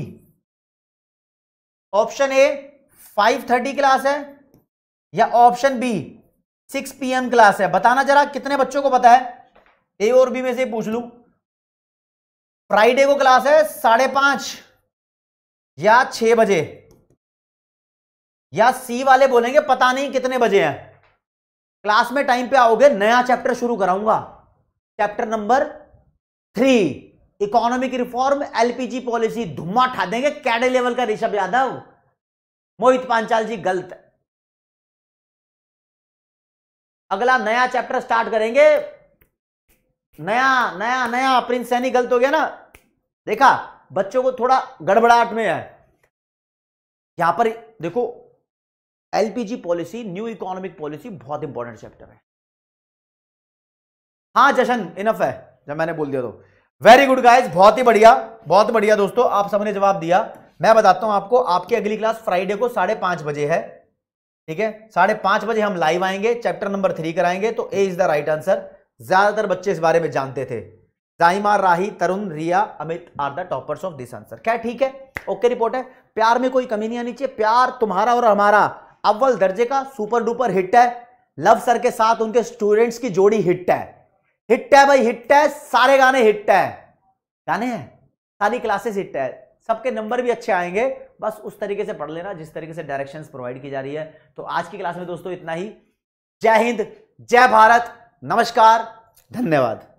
ऑप्शन ए 5:30 क्लास है या ऑप्शन बी 6 पीएम क्लास है बताना जरा कितने बच्चों को पता है ए और बी में से पूछ लू फ्राइडे को क्लास है साढ़े पांच या छह बजे या सी वाले बोलेंगे पता नहीं कितने बजे हैं क्लास में टाइम पे आओगे नया चैप्टर शुरू कराऊंगा chapter number three economic reform LPG policy धुमा ठा देंगे कैडे लेवल का ऋषभ यादव मोहित पांचाल जी गलत अगला नया चैप्टर स्टार्ट करेंगे नया नया नया प्रिंस सैनी गलत हो गया ना देखा बच्चों को थोड़ा गड़बड़ाहट में है यहां पर देखो LPG policy new economic policy बहुत इंपॉर्टेंट चैप्टर है हाँ जशन इनफ है जब मैंने बोल दिया तो वेरी गुड गाइज बहुत ही बढ़िया बहुत बढ़िया दोस्तों आप सबने जवाब दिया मैं बताता हूं आपको आपकी अगली क्लास फ्राइडे को साढ़े पांच बजे है ठीक है साढ़े पांच बजे हम लाइव आएंगे चैप्टर नंबर थ्री कराएंगे तो A is the right answer ज्यादातर बच्चे इस बारे में जानते थे Zaima Rahi Tarun Riya Amit are the toppers of this answer क्या ठीक है ओके रिपोर्ट है प्यार में कोई कमी नहीं आनी चाहिए प्यार तुम्हारा और हमारा अव्वल दर्जे का सुपर डुपर हिट है लव सर के साथ उनके स्टूडेंट्स की जोड़ी हिट है हिट है भाई हिट है सारे गाने हिट है गाने हैं सारी क्लासेस हिट है सबके नंबर भी अच्छे आएंगे बस उस तरीके से पढ़ लेना जिस तरीके से डायरेक्शन प्रोवाइड की जा रही है तो आज की क्लास में दोस्तों इतना ही जय हिंद जय भारत नमस्कार धन्यवाद